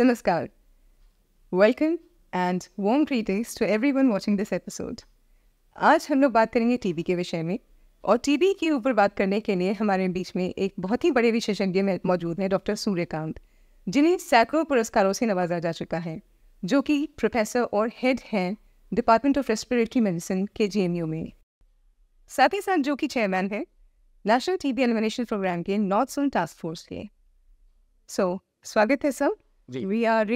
Namaskar. Welcome and warm greetings to everyone watching this episode आज हम लोग बात करेंगे टीबी के विषय में और टीबी के ऊपर बात करने के लिए हमारे बीच में एक बहुत ही बड़े विशेषज्ञ मौजूद हैं डॉक्टर सूर्यकांत जिन्हें सैकड़ों पुरस्कारों से नवाजा जा चुका है जो कि प्रोफेसर और हेड हैं डिपार्टमेंट ऑफ रेस्पिरेटरी मेडिसिन के जे में साथ ही साथ जो कि चेयरमैन है नेशनल टीबी एलिमिनेशन प्रोग्राम के नॉर्थ जोन टास्क फोर्स के सो so, स्वागत है सब Uh, सेलिब्रेट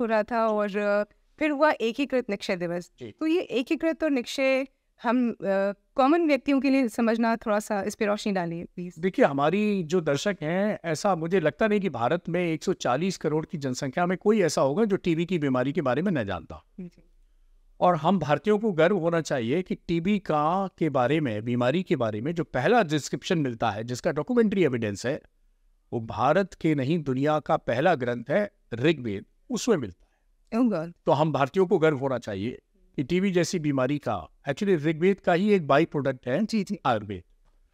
हो रहा था और uh, फिर हुआ एकीकृत निक्षय दिवस तो ये एकीकृत और निक्षय हम कॉमन uh, व्यक्तियों के लिए समझना थोड़ा सा इस पर रोशनी डालिए प्लीज देखिए हमारी जो दर्शक हैं ऐसा मुझे लगता नहीं कि भारत में 140 करोड़ की जनसंख्या में कोई ऐसा होगा जो टीबी की बीमारी के बारे में न जानता और हम भारतीयों को गर्व होना चाहिए कि टीबी का के बारे में बीमारी के बारे में जो पहला डिस्क्रिप्शन मिलता है जिसका डॉक्यूमेंट्री एविडेंस है वो भारत के नहीं दुनिया का पहला ग्रंथ है ऋग्वेद उसमें मिलता है oh तो हम भारतीयों को गर्व होना चाहिए कि टीबी जैसी बीमारी का एक्चुअली ऋग्वेद का ही एक बाई प्रोडक्ट है जी जी आयुर्वेद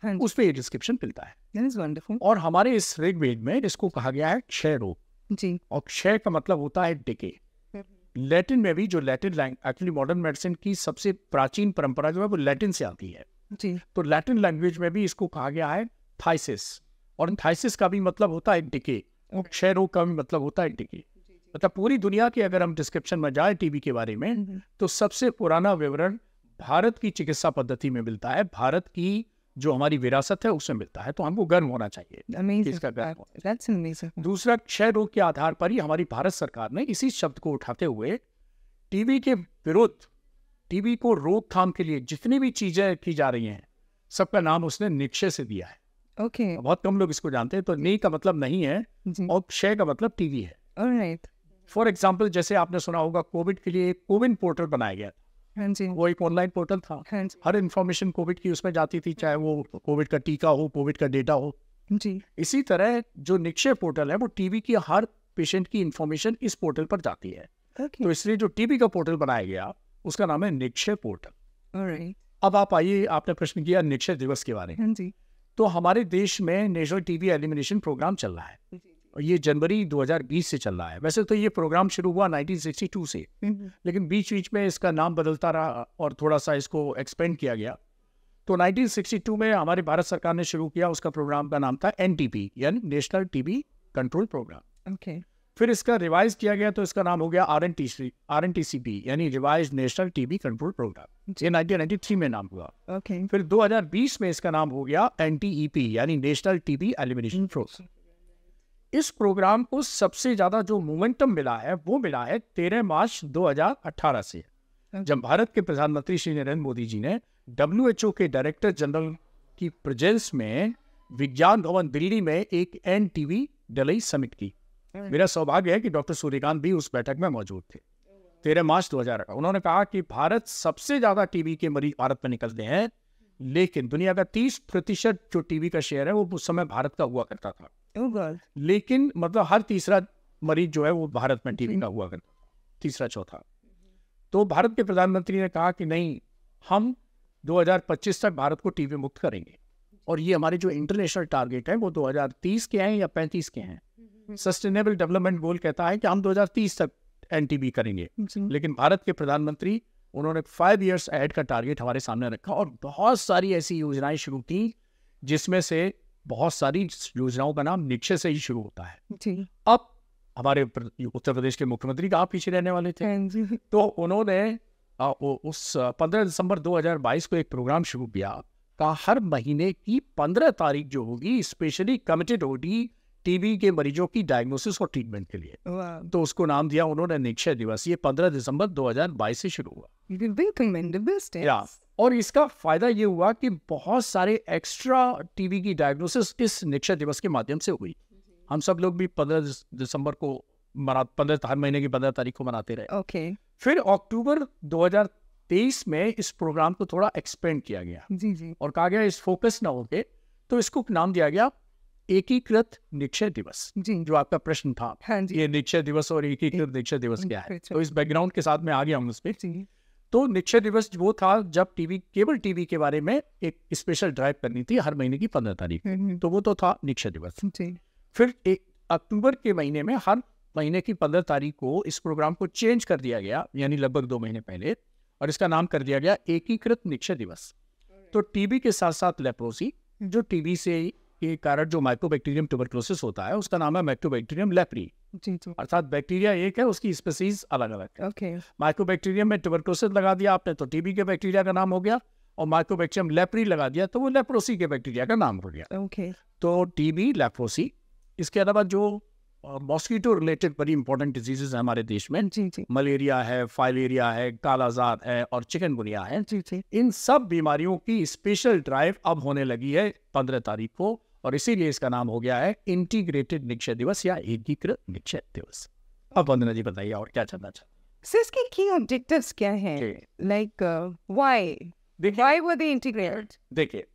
हाँ उस पर ये डिस्क्रिप्शन मिलता है और हमारे इस ऋग्वेद में इसको कहा गया है क्षय रोग जी और क्षय का मतलब होता है डिके लैटिन में भी जो लैटिन एक्चुअली मॉडर्न मेडिसिन की सबसे प्राचीन परंपरा जो है वो लैटिन से आती है जी तो लैटिन लैंग्वेज में भी इसको कहा गया है थाइसिस और थाइसिस का भी मतलब होता है डिके क्षय रोग का भी मतलब होता है डिके मतलब पूरी दुनिया के अगर हम डिस्क्रिप्शन में जाए टीबी के बारे में हम्म, हम्म। तो सबसे पुराना विवरण भारत की चिकित्सा पद्धति में मिलता है भारत की जो हमारी विरासत है उसमें मिलता है तो हमको गर्व होना चाहिए दूसरा क्षय रोग के आधार पर ही हमारी भारत सरकार ने इसी शब्द को उठाते हुए टीबी के विरुद्ध टीबी को रोकथाम के लिए जितनी भी चीजें की जा रही हैं सबका नाम उसने निक्षय से दिया है ओके okay. बहुत कम लोग इसको जानते हैं तो नी का मतलब नहीं है और क्षय का मतलब टीवी है फॉर एग्जाम्पल right. जैसे आपने सुना होगा कोविड के लिए कोविन पोर्टल बनाया गया था हाँ वो एक ऑनलाइन पोर्टल था हाँ हर इन्फॉर्मेशन कोविड की उसमें जाती थी चाहे वो कोविड का टीका हो कोविड का डेटा हो जी इसी तरह जो निक्षय पोर्टल है वो टीबी की हर पेशेंट की इन्फॉर्मेशन इस पोर्टल पर जाती है okay. तो इसलिए जो टीबी का पोर्टल बनाया गया उसका नाम है निक्षय पोर्टल right. अब आप आइए आपने प्रश्न किया निक्षय दिवस के बारे में हाँ तो हमारे देश में नेशनल टीबी एलिमिनेशन प्रोग्राम चल रहा है और ये जनवरी 2020 से चल रहा है वैसे तो ये प्रोग्राम शुरू हुआ 1962 से हम्म। लेकिन बीच बीच में इसका नाम बदलता रहा और थोड़ा सा इसको एक्सपेंड किया गया तो 1962 में हमारे भारत सरकार ने शुरू किया उसका प्रोग्राम का नाम था एन टी यानी national TB control programme okay फिर इसका रिवाइज किया गया तो इसका नाम हो गया R N T C R N T C P यानी revise national TB control programme ये 1993 में नाम हुआ ओके okay. फिर 2020 में इसका नाम हो गया एन टी ई पी यानी नेशनल टीबी एलिमिनेशन प्रोसेस इस प्रोग्राम को सबसे ज़्यादा जो मोमेंटम मिला है वो मिला है तेरह मार्च 2018 से हाँ जब भारत के प्रधानमंत्री श्री नरेंद्र मोदी जी ने डब्ल्यू के डायरेक्टर जनरल की प्रेजेंस में विज्ञान भवन दिल्ली में एक एन टीवी डलई समिट की हाँ मेरा सौभाग्य है कि डॉक्टर सूर्यकांत भी उस बैठक में मौजूद थे तेरह मार्च दो हजार उन्होंने कहा कि भारत सबसे ज्यादा टीवी के मरीज भारत में निकलते हैं लेकिन दुनिया का तीस प्रतिशत जो टीवी का शेयर है वो उस समय भारत का हुआ करता था Oh लेकिन मतलब हर तीसरा मरीज जो है वो भारत में टीबी हम्म। का हुआ करता तीसरा चौथा तो भारत के प्रधानमंत्री ने कहा कि नहीं हम 2025 तक भारत को टीबी मुक्त करेंगे और ये हमारे जो इंटरनेशनल टारगेट हैं वो 2030 के हैं या 35 के हैं सस्टेनेबल डेवलपमेंट गोल कहता है कि हम 2030 तक एन करेंगे लेकिन भारत के प्रधानमंत्री उन्होंने फाइव ईयर्स एड का टारगेट हमारे सामने रखा और बहुत सारी ऐसी योजनाएं शुरू की जिसमें से बहुत सारी योजनाओं का नाम नीचे से ही शुरू होता है जी अब हमारे उत्तर प्रदेश के मुख्यमंत्री आप पीछे रहने वाले थे हाँ तो उन्होंने उस पंद्रह दिसंबर 2022 को एक प्रोग्राम शुरू किया का हर महीने की पंद्रह तारीख जो होगी स्पेशली कमिटेड होगी टीबी के मरीजों की डायग्नोसिस और ट्रीटमेंट के लिए तो उसको नाम दिया उन्होंने निक्षय दिवस ये पंद्रह दिसंबर 2022 से शुरू हुआ और इसका फायदा ये हुआ कि बहुत सारे एक्स्ट्रा टीबी की डायग्नोसिस इस निक्षय दिवस के माध्यम से हुई हम सब लोग भी पंद्रह दिसंबर को मना पंद्रह हर महीने की पंद्रह तारीख को मनाते रहे ओके okay. फिर अक्टूबर 2023 में इस प्रोग्राम को थोड़ा एक्सपेंड किया गया जी जी और कहा गया इस फोकस ना होके तो इसको नाम दिया गया एकीकृत निक्षय दिवस जी जो आपका प्रश्न था हाँ जी। ये निक्षय दिवस और एकीकृत निक्षय दिवस क्या है तो इस बैकग्राउंड के साथ में आ गया हूँ उस पर तो निक्षय दिवस वो था जब टीवी केबल टीवी के बारे में एक स्पेशल ड्राइव करनी थी हर महीने की पंद्रह तारीख तो वो तो था निक्षय दिवस फिर एक अक्टूबर के महीने में हर महीने की पंद्रह तारीख को इस प्रोग्राम को चेंज कर दिया गया यानी लगभग दो महीने पहले और इसका नाम कर दिया गया एकीकृत निक्षय दिवस तो टीबी के साथ साथ लेप्रोसी जो टीबी से के कारण जो माइक्रोबैक्टीरियम ट्यूबरक्लोसिस होता है उसका नाम है माइक्रोबैक्टीरियम लेपरी अर्थात बैक्टीरिया एक है उसकी स्पेसीज अलग अलग okay. माइक्रोबैक्टीरियम में ट्यूबरक्लोसिस लगा दिया आपने तो टीबी के बैक्टीरिया का नाम हो गया और माइक्रोबैक्टीरियम लेपरी लगा दिया तो वो लेप्रोसी के बैक्टीरिया का नाम हो गया okay. तो टीबी लेप्रोसी इसके अलावा जो मॉस्किटो रिलेटेड बड़ी इंपॉर्टेंट डिजीजेज है हमारे देश में जी जी मलेरिया है फाइलेरिया है कालाजार है और चिकन है जी जी इन सब बीमारियों की स्पेशल ड्राइव अब होने लगी है पंद्रह तारीख को और इसीलिए इसका नाम हो गया है इंटीग्रेटेड निक्षय दिवस या एकीकृत निक्षय दिवस अब वंदना जी बताइए और क्या चलना चाहिए सर इसके की ऑब्जेक्टिव्स क्या हैं like why why were they integrated देखिए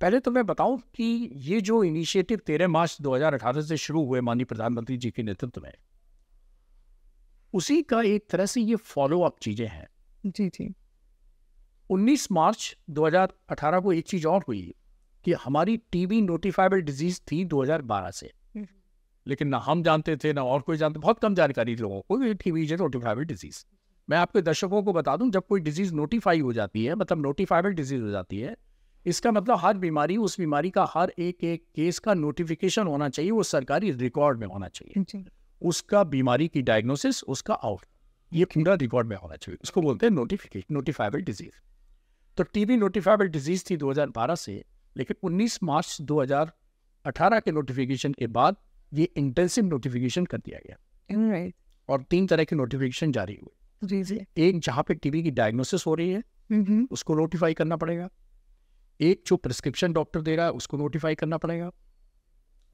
पहले तो मैं बताऊं कि ये जो इनिशिएटिव मार्च 2018 से शुरू हुए माननीय प्रधानमंत्री जी के नेतृत्व में उसी का एक तरह से ये फॉलो अप चीजें हैं जी जी 19 मार्च 2018 को एक चीज और हुई कि हमारी टीबी नोटिफाइबल डिजीज थी 2012 से हम्म। लेकिन ना हम जानते थे ना और कोई जानते बहुत कम जानकारी थी लोगों को टीबी इज नोटिफाइबल डिजीज मैं आपके दर्शकों को बता दूं जब कोई डिजीज नोटिफाई हो जाती है मतलब नोटिफाइबल डिजीज हो जाती है इसका मतलब हर बीमारी उस बीमारी का हर एक एक केस का नोटिफिकेशन होना चाहिए वो सरकारी रिकॉर्ड में होना चाहिए उसका बीमारी की डायग्नोसिस उसका आउट ये पूरा रिकॉर्ड में होना चाहिए उसको बोलते हैं नोटिफिकेशन नोटिफाइबल डिजीज तो टीबी नोटिफाइबल डिजीज थी 2012 से लेकिन 19 मार्च 2018 के नोटिफिकेशन के बाद ये इंटेंसिव नोटिफिकेशन कर दिया गया right. और तीन तरह के नोटिफिकेशन जारी हुए एक जहाँ पे टीबी की डायग्नोसिस हो रही है mm-hmm. उसको नोटिफाई करना पड़ेगा एक जो प्रिस्क्रिप्शन डॉक्टर दे रहा है उसको नोटिफाई करना पड़ेगा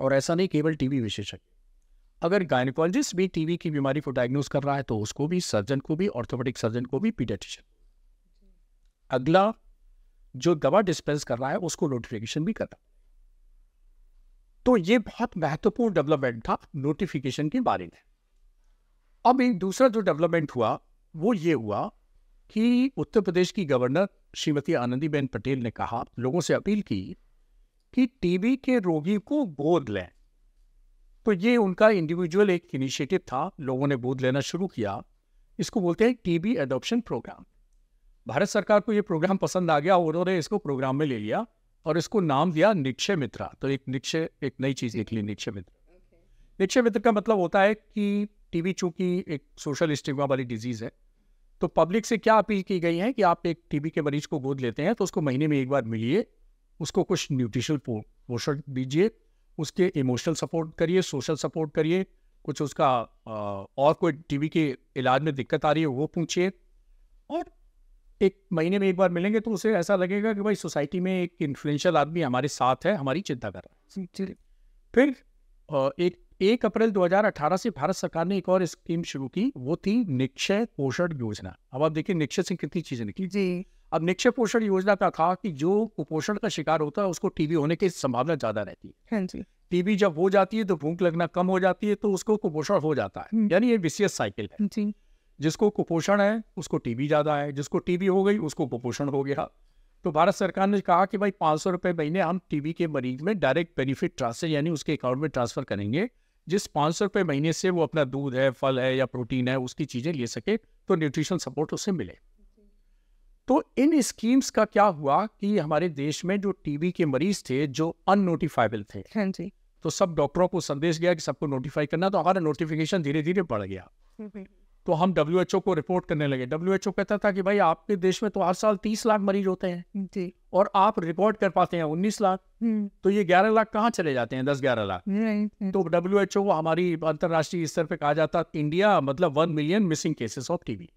और ऐसा नहीं केवल टीबी विशेषज्ञ अगर गायनिकोलॉजिस्ट भी टीबी की बीमारी को डायग्नोज कर रहा है तो उसको भी सर्जन को भी ऑर्थोपेडिक सर्जन को भी पीडियाट्रिशियन अगला जो दवा डिस्पेंस कर रहा है उसको नोटिफिकेशन भी करना तो ये बहुत महत्वपूर्ण डेवलपमेंट था नोटिफिकेशन के बारे में अब एक दूसरा जो डेवलपमेंट हुआ वो ये हुआ कि उत्तर प्रदेश की गवर्नर श्रीमती आनंदीबेन पटेल ने कहा लोगों से अपील की कि टीबी के रोगी को गोद लें तो ये उनका इंडिविजुअल एक इनिशिएटिव था लोगों ने गोद लेना शुरू किया इसको बोलते हैं टीबी एडॉप्शन प्रोग्राम भारत सरकार को ये प्रोग्राम पसंद आ गया और उन्होंने इसको प्रोग्राम में ले लिया और इसको नाम दिया निक्षय मित्रा तो एक निक्षय एक नई चीज़ देख ली निक्षय मित्र निक्षय मित्र का मतलब होता है कि टीबी चूंकि एक सोशल स्टिग्मा वाली डिजीज़ है तो पब्लिक से क्या अपील की गई है कि आप एक टीबी के मरीज को गोद लेते हैं तो उसको महीने में एक बार मिलिए उसको कुछ न्यूट्रिशनल पोषण दीजिए उसके इमोशनल सपोर्ट करिए सोशल सपोर्ट करिए कुछ उसका और कोई टीबी के इलाज में दिक्कत आ रही है वो पूछिए और एक महीने में एक बार मिलेंगे तो उसे ऐसा लगेगा कि भाई सोसाइटी में एक इन्फ्लुएंशियल आदमी हमारे साथ है हमारी चिंता कर रहा है फिर एक एक अप्रैल 2018 से भारत सरकार ने एक और स्कीम शुरू की वो थी निक्षय पोषण योजना अब आप देखिए निक्षय से कितनी चीजें निकली जी अब निक्षय पोषण योजना का था कि जो कुपोषण का शिकार होता है उसको टीबी होने की संभावना ज्यादा रहती है हाँ जी टीबी जब हो जाती है तो भूख लगना कम हो जाती है तो उसको कुपोषण हो जाता है हम्म। यानी ये विशेष साइकिल है जी जिसको कुपोषण है उसको टीबी ज़्यादा है जिसको टीबी हो गई उसको कुपोषण हो गया तो भारत सरकार ने कहा कि भाई पाँच सौ रुपये महीने हम टीबी के मरीज में डायरेक्ट बेनिफिट ट्रांसफर यानी उसके अकाउंट में ट्रांसफ़र करेंगे जिस पाँच सौ रुपये महीने से वो अपना दूध है फल है या प्रोटीन है उसकी चीज़ें ले सके तो न्यूट्रिशन सपोर्ट उसे मिले तो इन स्कीम्स का क्या हुआ कि हमारे देश में जो टीबी के मरीज थे जो अननोटिफाइबल थे हाँ जी तो सब डॉक्टरों को संदेश गया कि सबको नोटिफाई करना तो हमारा नोटिफिकेशन धीरे धीरे बढ़ गया हम्म, हम्म। तो हम डब्ल्यू को रिपोर्ट करने लगे डब्ल्यू कहता था कि भाई आपके देश में तो हर साल तीस लाख मरीज होते हैं हम्म, जी और आप रिपोर्ट कर पाते हैं उन्नीस लाख हम्म। तो ये ग्यारह लाख कहाँ चले जाते हैं दस ग्यारह लाख तो डब्ल्यू एच ओ हमारी अंतर्राष्ट्रीय स्तर पर कहा जाता इंडिया मतलब one million missing cases of TB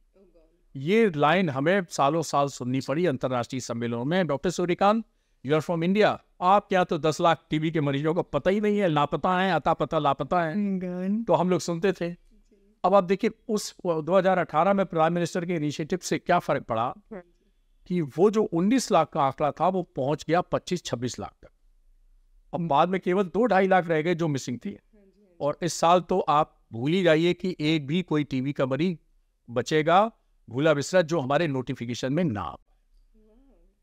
ये लाइन हमें सालों साल सुननी पड़ी अंतर्राष्ट्रीय सम्मेलनों में doctor Suryakant you are from India आप क्या तो दस लाख टीबी के मरीजों को पता ही नहीं है लापता है अता पता लापता है तो हम लोग सुनते थे अब आप देखिए उस 2018 में प्राइम मिनिस्टर के इनिशिएटिव से क्या फर्क पड़ा हाँ कि वो जो 19 लाख का आंकड़ा था वो पहुंच गया 25-26 लाख तक अब बाद में केवल दो ढाई लाख रह गए जो मिसिंग थी हाँ हाँ और इस साल तो आप भूल ही जाइए कि एक भी कोई टीवी का मरीज बचेगा भूला बिसरा जो हमारे नोटिफिकेशन में ना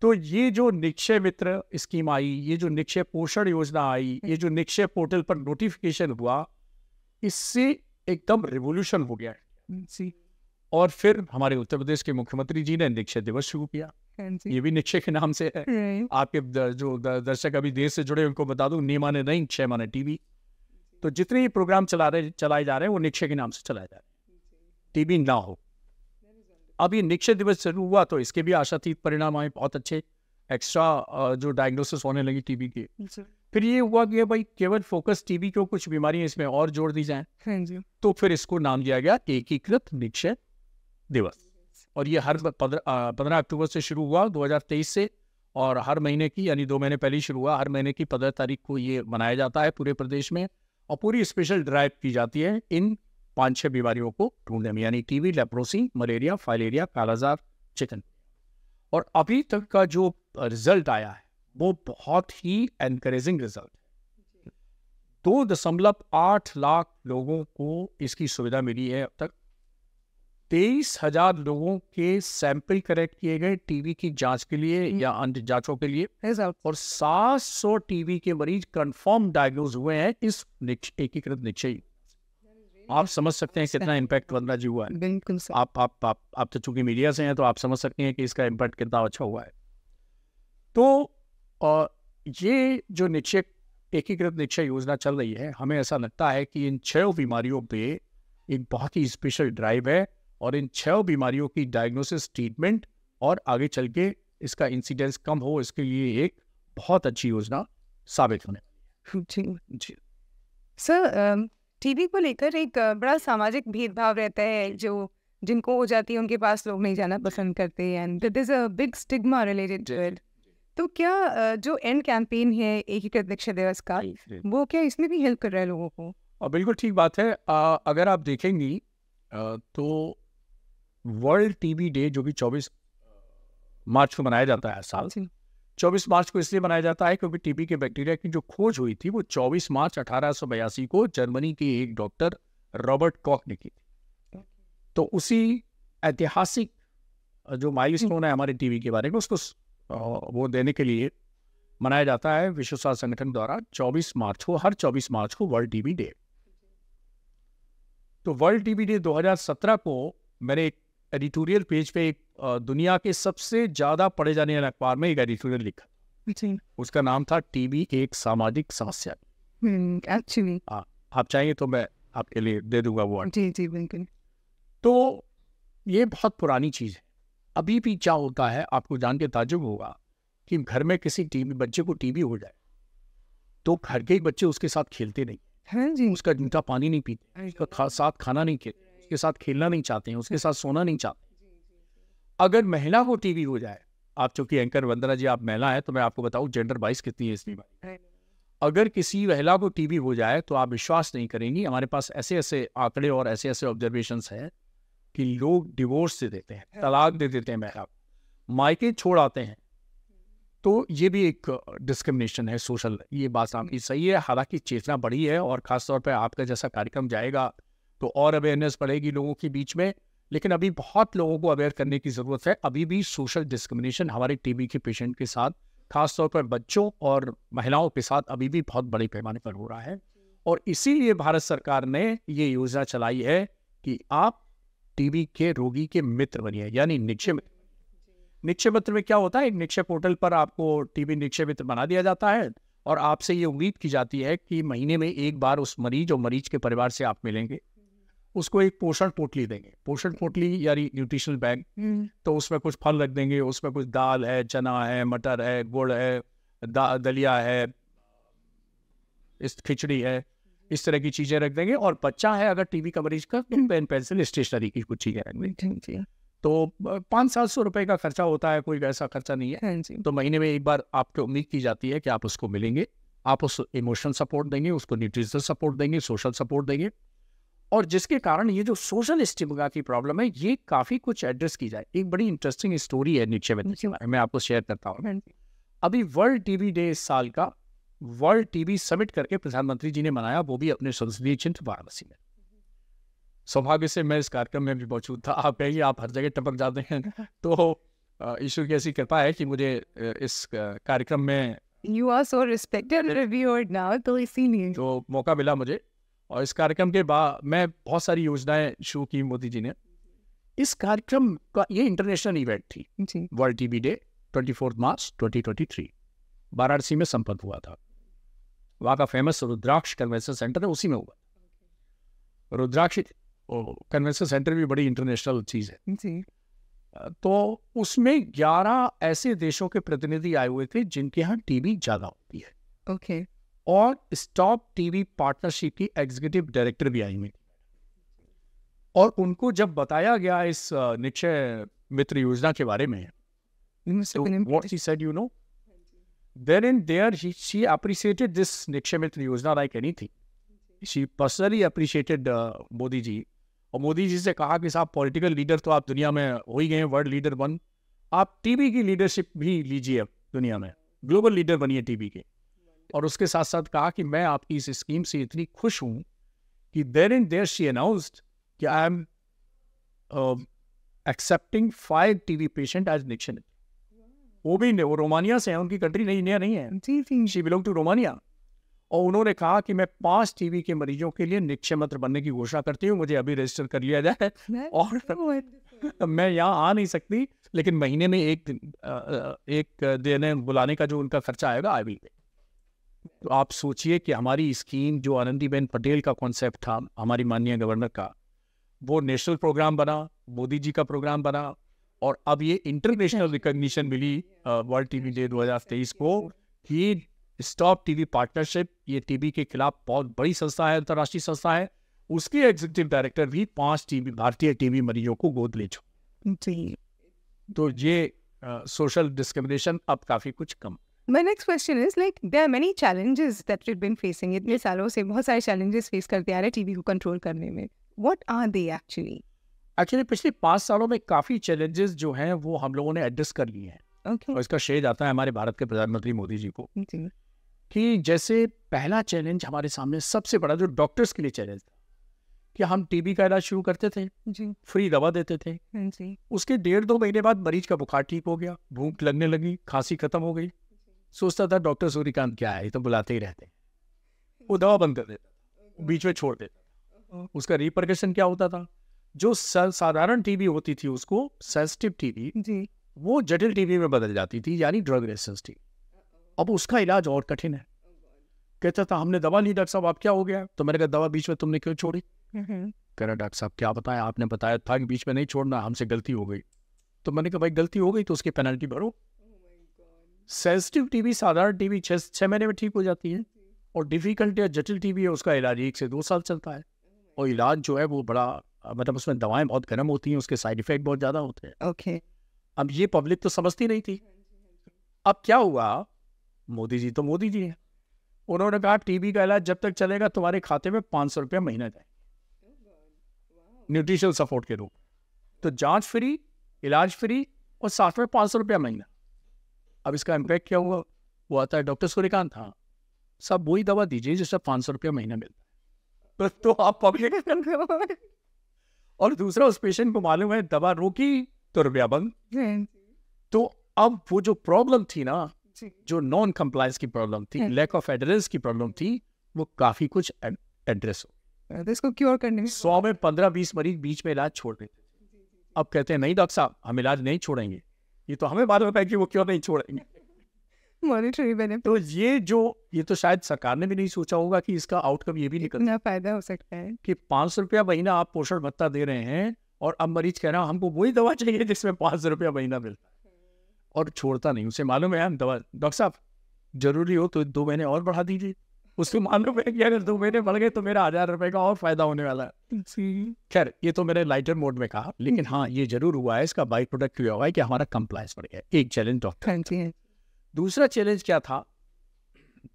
तो ये जो निक्षय मित्र स्कीम आई ये जो निक्षय पोषण योजना आई ये जो निक्षय पोर्टल पर नोटिफिकेशन हुआ इससे एकदम रिवोल्यूशन हो गया mm, और फिर हमारे उत्तर प्रदेश के मुख्यमंत्री जी ने निक्षय दिवस शुरू किया ये भी निक्षय के नाम से है आपके जो दर्शक अभी देश से जुड़े उनको बता दू नी माने नहीं क्षय माने टीवी तो जितने ही प्रोग्राम चला रहे चलाए जा रहे हैं वो निक्षय के नाम से चलाए जा रहे हैं टीवी ना हो अब ये निक्षय दिवस शुरू हुआ तो इसके भी आशातीत परिणाम आए बहुत अच्छे एक्स्ट्रा जो डायग्नोसिस होने लगी टीबी के mm, फिर ये हुआ कि भाई केवल फोकस टीबी को कुछ बीमारियां इसमें और जोड़ दी जाए हाँ तो फिर इसको नाम दिया गया एकीकृत निक्षय दिवस और ये हर पंद्रह अक्टूबर से शुरू हुआ 2023 से और हर महीने की यानी दो महीने पहले शुरू हुआ हर महीने की पंद्रह तारीख को ये मनाया जाता है पूरे प्रदेश में और पूरी स्पेशल ड्राइव की जाती है इन पांच छह बीमारियों को ढूंढने में यानी TB leprosy malaria filaria kalazar chicken और अभी तक का जो रिजल्ट आया है वो बहुत ही एनकरेजिंग रिजल्ट दो दशमलव आठ लाख लोगों को इसकी सुविधा मिली है अब तक तेईस हजार लोगों के सैंपल कलेक्ट किए गए टीवी की जांच के लिए हम्म। या अंत जांचों के लिए और सौ टीवी के मरीज कंफर्म डायग्नोज हुए हैं इस एकीकृत निश्चय आप समझ सकते हैं कितना इम्पैक्ट बंदा जी हुआ है आप आप आप आप तो चूंकि मीडिया से हैं तो आप समझ सकते हैं कि इसका इम्पैक्ट कितना अच्छा हुआ है तो और ये जो निश्चय एकीकृत निश्चय योजना चल रही है हमें ऐसा लगता है कि इन छः बीमारियों पे एक बहुत ही स्पेशल ड्राइव है और इन छः बीमारियों की डायग्नोसिस ट्रीटमेंट और आगे चल के इसका इंसिडेंस कम हो इसके लिए एक बहुत अच्छी योजना साबित होने जी जी सर टीबी को लेकर एक बड़ा सामाजिक भेदभाव रहता है जो जिनको हो जाती है उनके पास लोग नहीं जाना पसंद करते हैं and this a big stigma related to it तो क्या जो एंड कैंपेन है एकीकृत दीक्षा दिवस का वो क्या इसमें भी हेल्प कर रहा है लोगों को और बिल्कुल ठीक बात है आ, अगर आप देखेंगी आ, तो वर्ल्ड टीवी डे जो कि 24 मार्च को मनाया जाता है साल 24 मार्च को इसलिए मनाया जाता है क्योंकि टीबी के बैक्टीरिया की जो खोज हुई थी वो 24 मार्च अठारह को जर्मनी के एक डॉक्टर रॉबर्ट कॉक ने की थी तो उसी ऐतिहासिक जो माइलस्टोन है हमारे टीवी के बारे में उसको वो देने के लिए मनाया जाता है विश्व स्वास्थ्य संगठन द्वारा 24 मार्च को हर 24 मार्च को वर्ल्ड टीबी डे तो वर्ल्ड टीबी डे 2017 को मैंने एक एडिटोरियल पेज पे एक दुनिया के सबसे ज़्यादा पढ़े जाने वाले अखबार में एक एडिटोरियल लिखा उसका नाम था टीबी एक सामाजिक समस्या एक्चुअली हम्म, हाँ, आप चाहेंगे तो मैं आपके लिए दे दूंगा वो जी जी बिल्कुल तो ये बहुत पुरानी चीज़ है अभी भी क्या होता है आपको जान के ताजुब होगा कि घर में किसी टीवी बच्चे को टीवी हो जाए तो घर के ही बच्चे उसके साथ खेलते नहीं हैं हाँ जी उसका जूठा पानी नहीं पीते उसका खा, साथ खाना नहीं खेलते उसके साथ खेलना नहीं चाहते हैं उसके साथ सोना नहीं चाहते अगर महिला को टीवी हो जाए आप चूंकि एंकर वंदना जी आप महिला है तो मैं आपको बताऊं जेंडर बाइस कितनी है इसमें हाँ। अगर किसी महिला को टीवी हो जाए तो आप विश्वास नहीं करेंगी हमारे पास ऐसे ऐसे आंकड़े और ऐसे ऐसे ऑब्जर्वेशन हैं कि लोग डिवोर्स दे देते हैं हाँ। तलाक दे देते हैं महराब मायके छोड़ आते हैं तो ये भी एक डिस्क्रिमिनेशन है सोशल ये बात सामने हम्म। सही है हालांकि चेतना बड़ी है और खासतौर पर आपका जैसा कार्यक्रम जाएगा तो और अवेयरनेस बढ़ेगी लोगों के बीच में लेकिन अभी बहुत लोगों को अवेयर करने की ज़रूरत है अभी भी सोशल डिस्क्रिमिनेशन हमारे टीबी के पेशेंट के साथ खासतौर पर बच्चों और महिलाओं के साथ अभी भी बहुत बड़े पैमाने पर हो रहा है और इसीलिए भारत सरकार ने ये योजना चलाई है कि आप टीबी के रोगी के मित्र बनिए यानी निक्षय मित्र निक्षय मित्र में क्या होता है एक निक्षय पोर्टल पर आपको टीबी निक्षय मित्र बना दिया जाता है और आपसे ये उम्मीद की जाती है कि महीने में एक बार उस मरीज और मरीज के परिवार से आप मिलेंगे उसको एक पोषण पोटली देंगे पोषण पोटली यानी न्यूट्रिशनल बैग हम्म। तो उसमें कुछ फल रख देंगे उसमें कुछ दाल है चना है मटर है गुड़ है दलिया है इस खिचड़ी है इस तरह की चीजें रख देंगे और बच्चा है अगर टीवी कवरेज का तो हम्म। पेन पेंसिल स्टेशनरी की कुछ चीजें रख देंगे तो पाँच सात सौ रुपये का खर्चा होता है कोई वैसा खर्चा नहीं है हाँ तो महीने में एक बार आपको उम्मीद की जाती है कि आप उसको मिलेंगे आप उस इमोशनल सपोर्ट देंगे उसको न्यूट्रिशनल सपोर्ट देंगे सोशल सपोर्ट देंगे और जिसके कारण ये जो सोशल स्टिमगा की प्रॉब्लम है ये काफ़ी कुछ एड्रेस की जाए एक बड़ी इंटरेस्टिंग स्टोरी है नीचे में मैं आपको शेयर करता हूँ हाँ अभी वर्ल्ड टीवी डे इस साल का वर्ल्ड टीवी समिट करके प्रधानमंत्री जी ने मनाया वो भी अपने संसदीय चिन्ह वाराणसी में सौभाग्य से मैं इस कार्यक्रम में भी मौजूद था आप कहिए आप हर जगह टपक जाते हैं तो ईश्वर की ऐसी कृपा है कि मुझे इस कार्यक्रम में you are so respected now तो इसीलिए तो मौका मिला मुझे और इस कार्यक्रम के बाद मैं बहुत सारी योजनाएं शुरू की मोदी जी ने इस कार्यक्रम का ये इंटरनेशनल इवेंट थी world TV day twenty March twenty Varanasi में संपन्न हुआ था वहाँ का फेमस रुद्राक्ष कन्वेंशन सेंटर है उसी में हुआ रुद्राक्ष कन्वेंशन सेंटर भी बड़ी इंटरनेशनल चीज़ है जी तो उसमें ग्यारह ऐसे देशों के प्रतिनिधि आए हुए थे जिनके यहाँ टीवी ज़्यादा होती है ओके और स्टॉप टीवी पार्टनरशिप की एग्जीक्यूटिव डायरेक्टर भी आई हुई और उनको जब बताया गया इस निक्षय मित्र योजना के बारे में तो so you know, Then and there, he, she appreciated this Nikshay Mitra Yojana like anything. She personally appreciated uh, Modi ji. और मोदी जी से कहा कि साहब पॉलिटिकल लीडर तो आप दुनिया में हो ही गए वर्ल्ड लीडर बन आप टीबी की लीडरशिप भी लीजिए दुनिया में ग्लोबल लीडर बनिए टीबी के और उसके साथ साथ कहा कि मैं आपकी इस स्कीम से इतनी खुश हूं कि देर इन देर शी अनाउंस्ड कि I am accepting five TB patient as निक्शन वो भी वो रोमानिया से है उनकी कंट्री नहीं इंडिया नहीं है जी जी शी बिलोंग टू रोमानिया और उन्होंने कहा कि मैं पांच टीवी के मरीजों के लिए निक्षय मंत्र बनने की घोषणा करती हूँ मुझे अभी रजिस्टर कर लिया जाए और मैं यहाँ आ नहीं सकती लेकिन महीने में एक दिन एक देने बुलाने का जो उनका खर्चा आएगा आई विल तो आप सोचिए कि हमारी स्कीम जो आनंदीबेन पटेल का कॉन्सेप्ट था हमारी माननीय गवर्नर का वो नेशनल प्रोग्राम बना मोदी जी का प्रोग्राम बना और अब ये इंटरनेशनल रिकॉग्निशन मिली वर्ल्ड टीवी डे 2023 को कि स्टॉप टीवी पार्टनरशिप ये टीवी के खिलाफ बहुत बड़ी संस्था है अंतर्राष्ट्रीय संस्था है उसके एग्जीक्यूटिव डायरेक्टर भी पांच टीवी भारतीय टीवी मरीजों को गोद ले चुके तो ये सोशल uh, डिस्क्रिमिनेशन अब काफी कुछ कम My next question is like there are many challenges that we've been facing इतने सालों से बहुत सारे चैलेंजेस फेस करते आ रहे टीवी को कंट्रोल करने में. What are they actually actually पिछले पाँच सालों में काफ़ी चैलेंजेस जो हैं वो हम लोगों ने एड्रेस कर लिए हैं okay. और इसका श्रेय जाता है हमारे भारत के प्रधानमंत्री मोदी जी को कि जैसे पहला चैलेंज हमारे सामने सबसे बड़ा जो डॉक्टर्स के लिए चैलेंज था कि हम टीबी का इलाज शुरू करते थे जी फ्री दवा देते थे हाँ जी उसके डेढ़ दो महीने बाद मरीज का बुखार ठीक हो गया भूख लगने लगी खांसी खत्म हो गई सोचता था डॉक्टर सूर्यकांत क्या है ये तो बुलाते ही रहते वो दवा बंद कर देता बीच में छोड़ देता हाँ। उसका रिप्रकेशन क्या होता था जो साधारण टीबी होती थी उसको सेंसिटिव टीबी जी वो जटिल टीबी में बदल जाती थी यानी ड्रग रेसेंस टीबी अब उसका इलाज और कठिन है कहता था हमने दवा ली डॉक्टर साहब आप क्या हो गया तो मैंने कहा दवा बीच में तुमने क्यों छोड़ी कह रहा डॉक्टर साहब क्या बताया आपने बताया था कि बीच में नहीं छोड़ना हमसे गलती हो गई तो मैंने कहा भाई गलती हो गई तो उसकी पेनल्टी भरो सेंसिटिव oh टीबी साधारण टीबी छह छह महीने में ठीक हो जाती है और डिफिकल्ट या जटिल टीबी है उसका इलाज एक से दो साल चलता है oh और इलाज जो है वो बड़ा मतलब उसमें दवाएं बहुत गर्म होती हैं उसके साइड इफेक्ट बहुत ज़्यादा होते हैं ओके okay. अब ये पब्लिक तो समझती नहीं थी अब क्या हुआ मोदी जी तो मोदी जी हैं उन्होंने कहा टीबी का इलाज जब तक चलेगा तुम्हारे खाते में पांच सौ रुपया महीना जाए न्यूट्रिशन सपोर्ट के रूप तो जांच फ्री इलाज फ्री और साथ में पांच सौ रुपया महीना अब इसका इम्पैक्ट क्या हुआ वो आता है डॉक्टर सूर्यकांत हाँ सब वही दवा दीजिए जिससे पांच सौ रुपया महीना मिलता है तो आप पब्लिक और दूसरा उस पेशेंट को मालूम है दवा रोकी तो रुपया बंद तो अब वो जो प्रॉब्लम थी ना जो नॉन कंप्लायंस की प्रॉब्लम थी लैक ऑफ एडरेंस की प्रॉब्लम थी वो काफी कुछ एड्रेस हो तो इसको क्योर करने में सौ में पंद्रह बीस मरीज बीच में इलाज छोड़ देते अब कहते हैं नहीं डॉक्टर साहब हम इलाज नहीं छोड़ेंगे ये तो हमें बाद में कि वो क्यों नहीं छोड़ेंगे मॉनिटरी बेनिफिट तो ये जो ये तो शायद सरकार ने भी नहीं सोचा होगा कि इसका आउटकम ये भी निकल फायदा हो सकता है कि पांच सौ रुपया महीना आप पोषण भत्ता दे रहे हैं और अब मरीज कह रहा हमको वही दवा चाहिए जिसमें पाँच सौ रुपया महीना मिलता है और छोड़ता नहीं उसे मालूम है हम दवा डॉक्टर साहब जरूरी हो तो दो महीने और बढ़ा दीजिए उसको मालूम है कि अगर दो महीने बढ़ गए तो मेरा हजार रुपए का और फायदा होने वाला है खैर ये तो मैंने लाइटर मोड में कहा लेकिन हाँ ये जरूर हुआ है इसका बाई प्रोडक्ट हुआ है कि हमारा कंप्लायंस बढ़ गया एक चैलेंज हाँ डॉक्टर हाँ दूसरा चैलेंज क्या था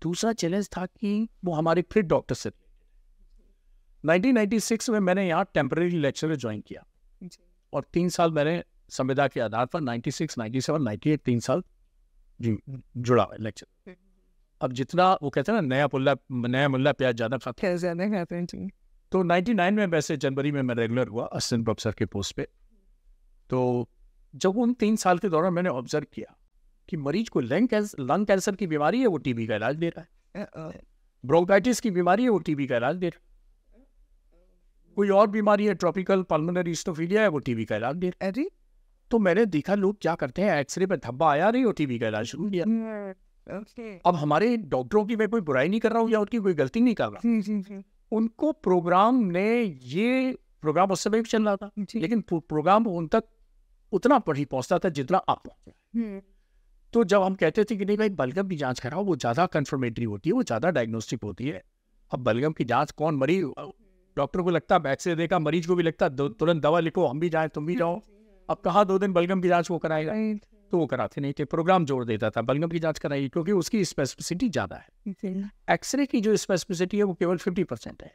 दूसरा चैलेंज था कि वो हमारे फिर डॉक्टर से 1996 में मैंने यहाँ टेम्परेरी लेक्चर ज्वाइन किया और तीन साल मैंने संविदा के आधार पर 96, 97, 98 तीन साल जी जुड़ा हुआ लेक्चर अब जितना वो कहते हैं ना नया पुल्ला नया मुल्ला प्याज ज़्यादा खाते हैं ज़्यादा खाते हैं तो 99 में वैसे जनवरी में मैं रेगुलर हुआ असिस्टेंट प्रोफेसर के पोस्ट पे तो जब उन तीन साल के दौरान मैंने ऑब्जर्व किया कि मरीज को लंग कैंसर लंग कैंसर की बीमारी है वो टीबी का इलाज दे रहा है ब्रोंकाइटिस की बीमारी है वो टीबी का इलाज दे रहा है कोई और बीमारी है ट्रॉपिकल पल्मोनरी स्टोफीलिया है वो टीबी का इलाज दे रहा है तो मैंने देखा लोग क्या करते हैं एक्सरे पर धब्बा आया नहीं और टीबी का इलाज शुरू किया हम्म, अब हमारे डॉक्टरों की मैं कोई बुराई नहीं कर रहा हूँ या उनकी कोई गलती नहीं कर रहा उनको प्रोग्राम ने ये प्रोग्राम उस समय भी चल रहा था लेकिन प्रोग्राम उन तक उतना पढ़ी पहुंचता था जितना आप पहुंच हम्म। तो जब हम कहते थे कि नहीं भाई बलगम की जांच कराओ वो ज़्यादा कंफर्मेटरी होती है वो ज़्यादा डायग्नोस्टिक होती है अब बलगम की जांच कौन मरीज डॉक्टर को लगता है एक्सरे देखा मरीज को भी लगता है तुरंत दवा लिखो हम भी जाए तुम भी जाओ अब कहा दो दिन बलगम की जाँच वो कराएगा तो वो कराते नहीं थे प्रोग्राम जोड़ देता था बलगम की जांच कराई क्योंकि उसकी स्पेसिफिसिटी ज़्यादा है एक्सरे की जो स्पेसिफिसिटी है वो केवल फिफ्टी परसेंट है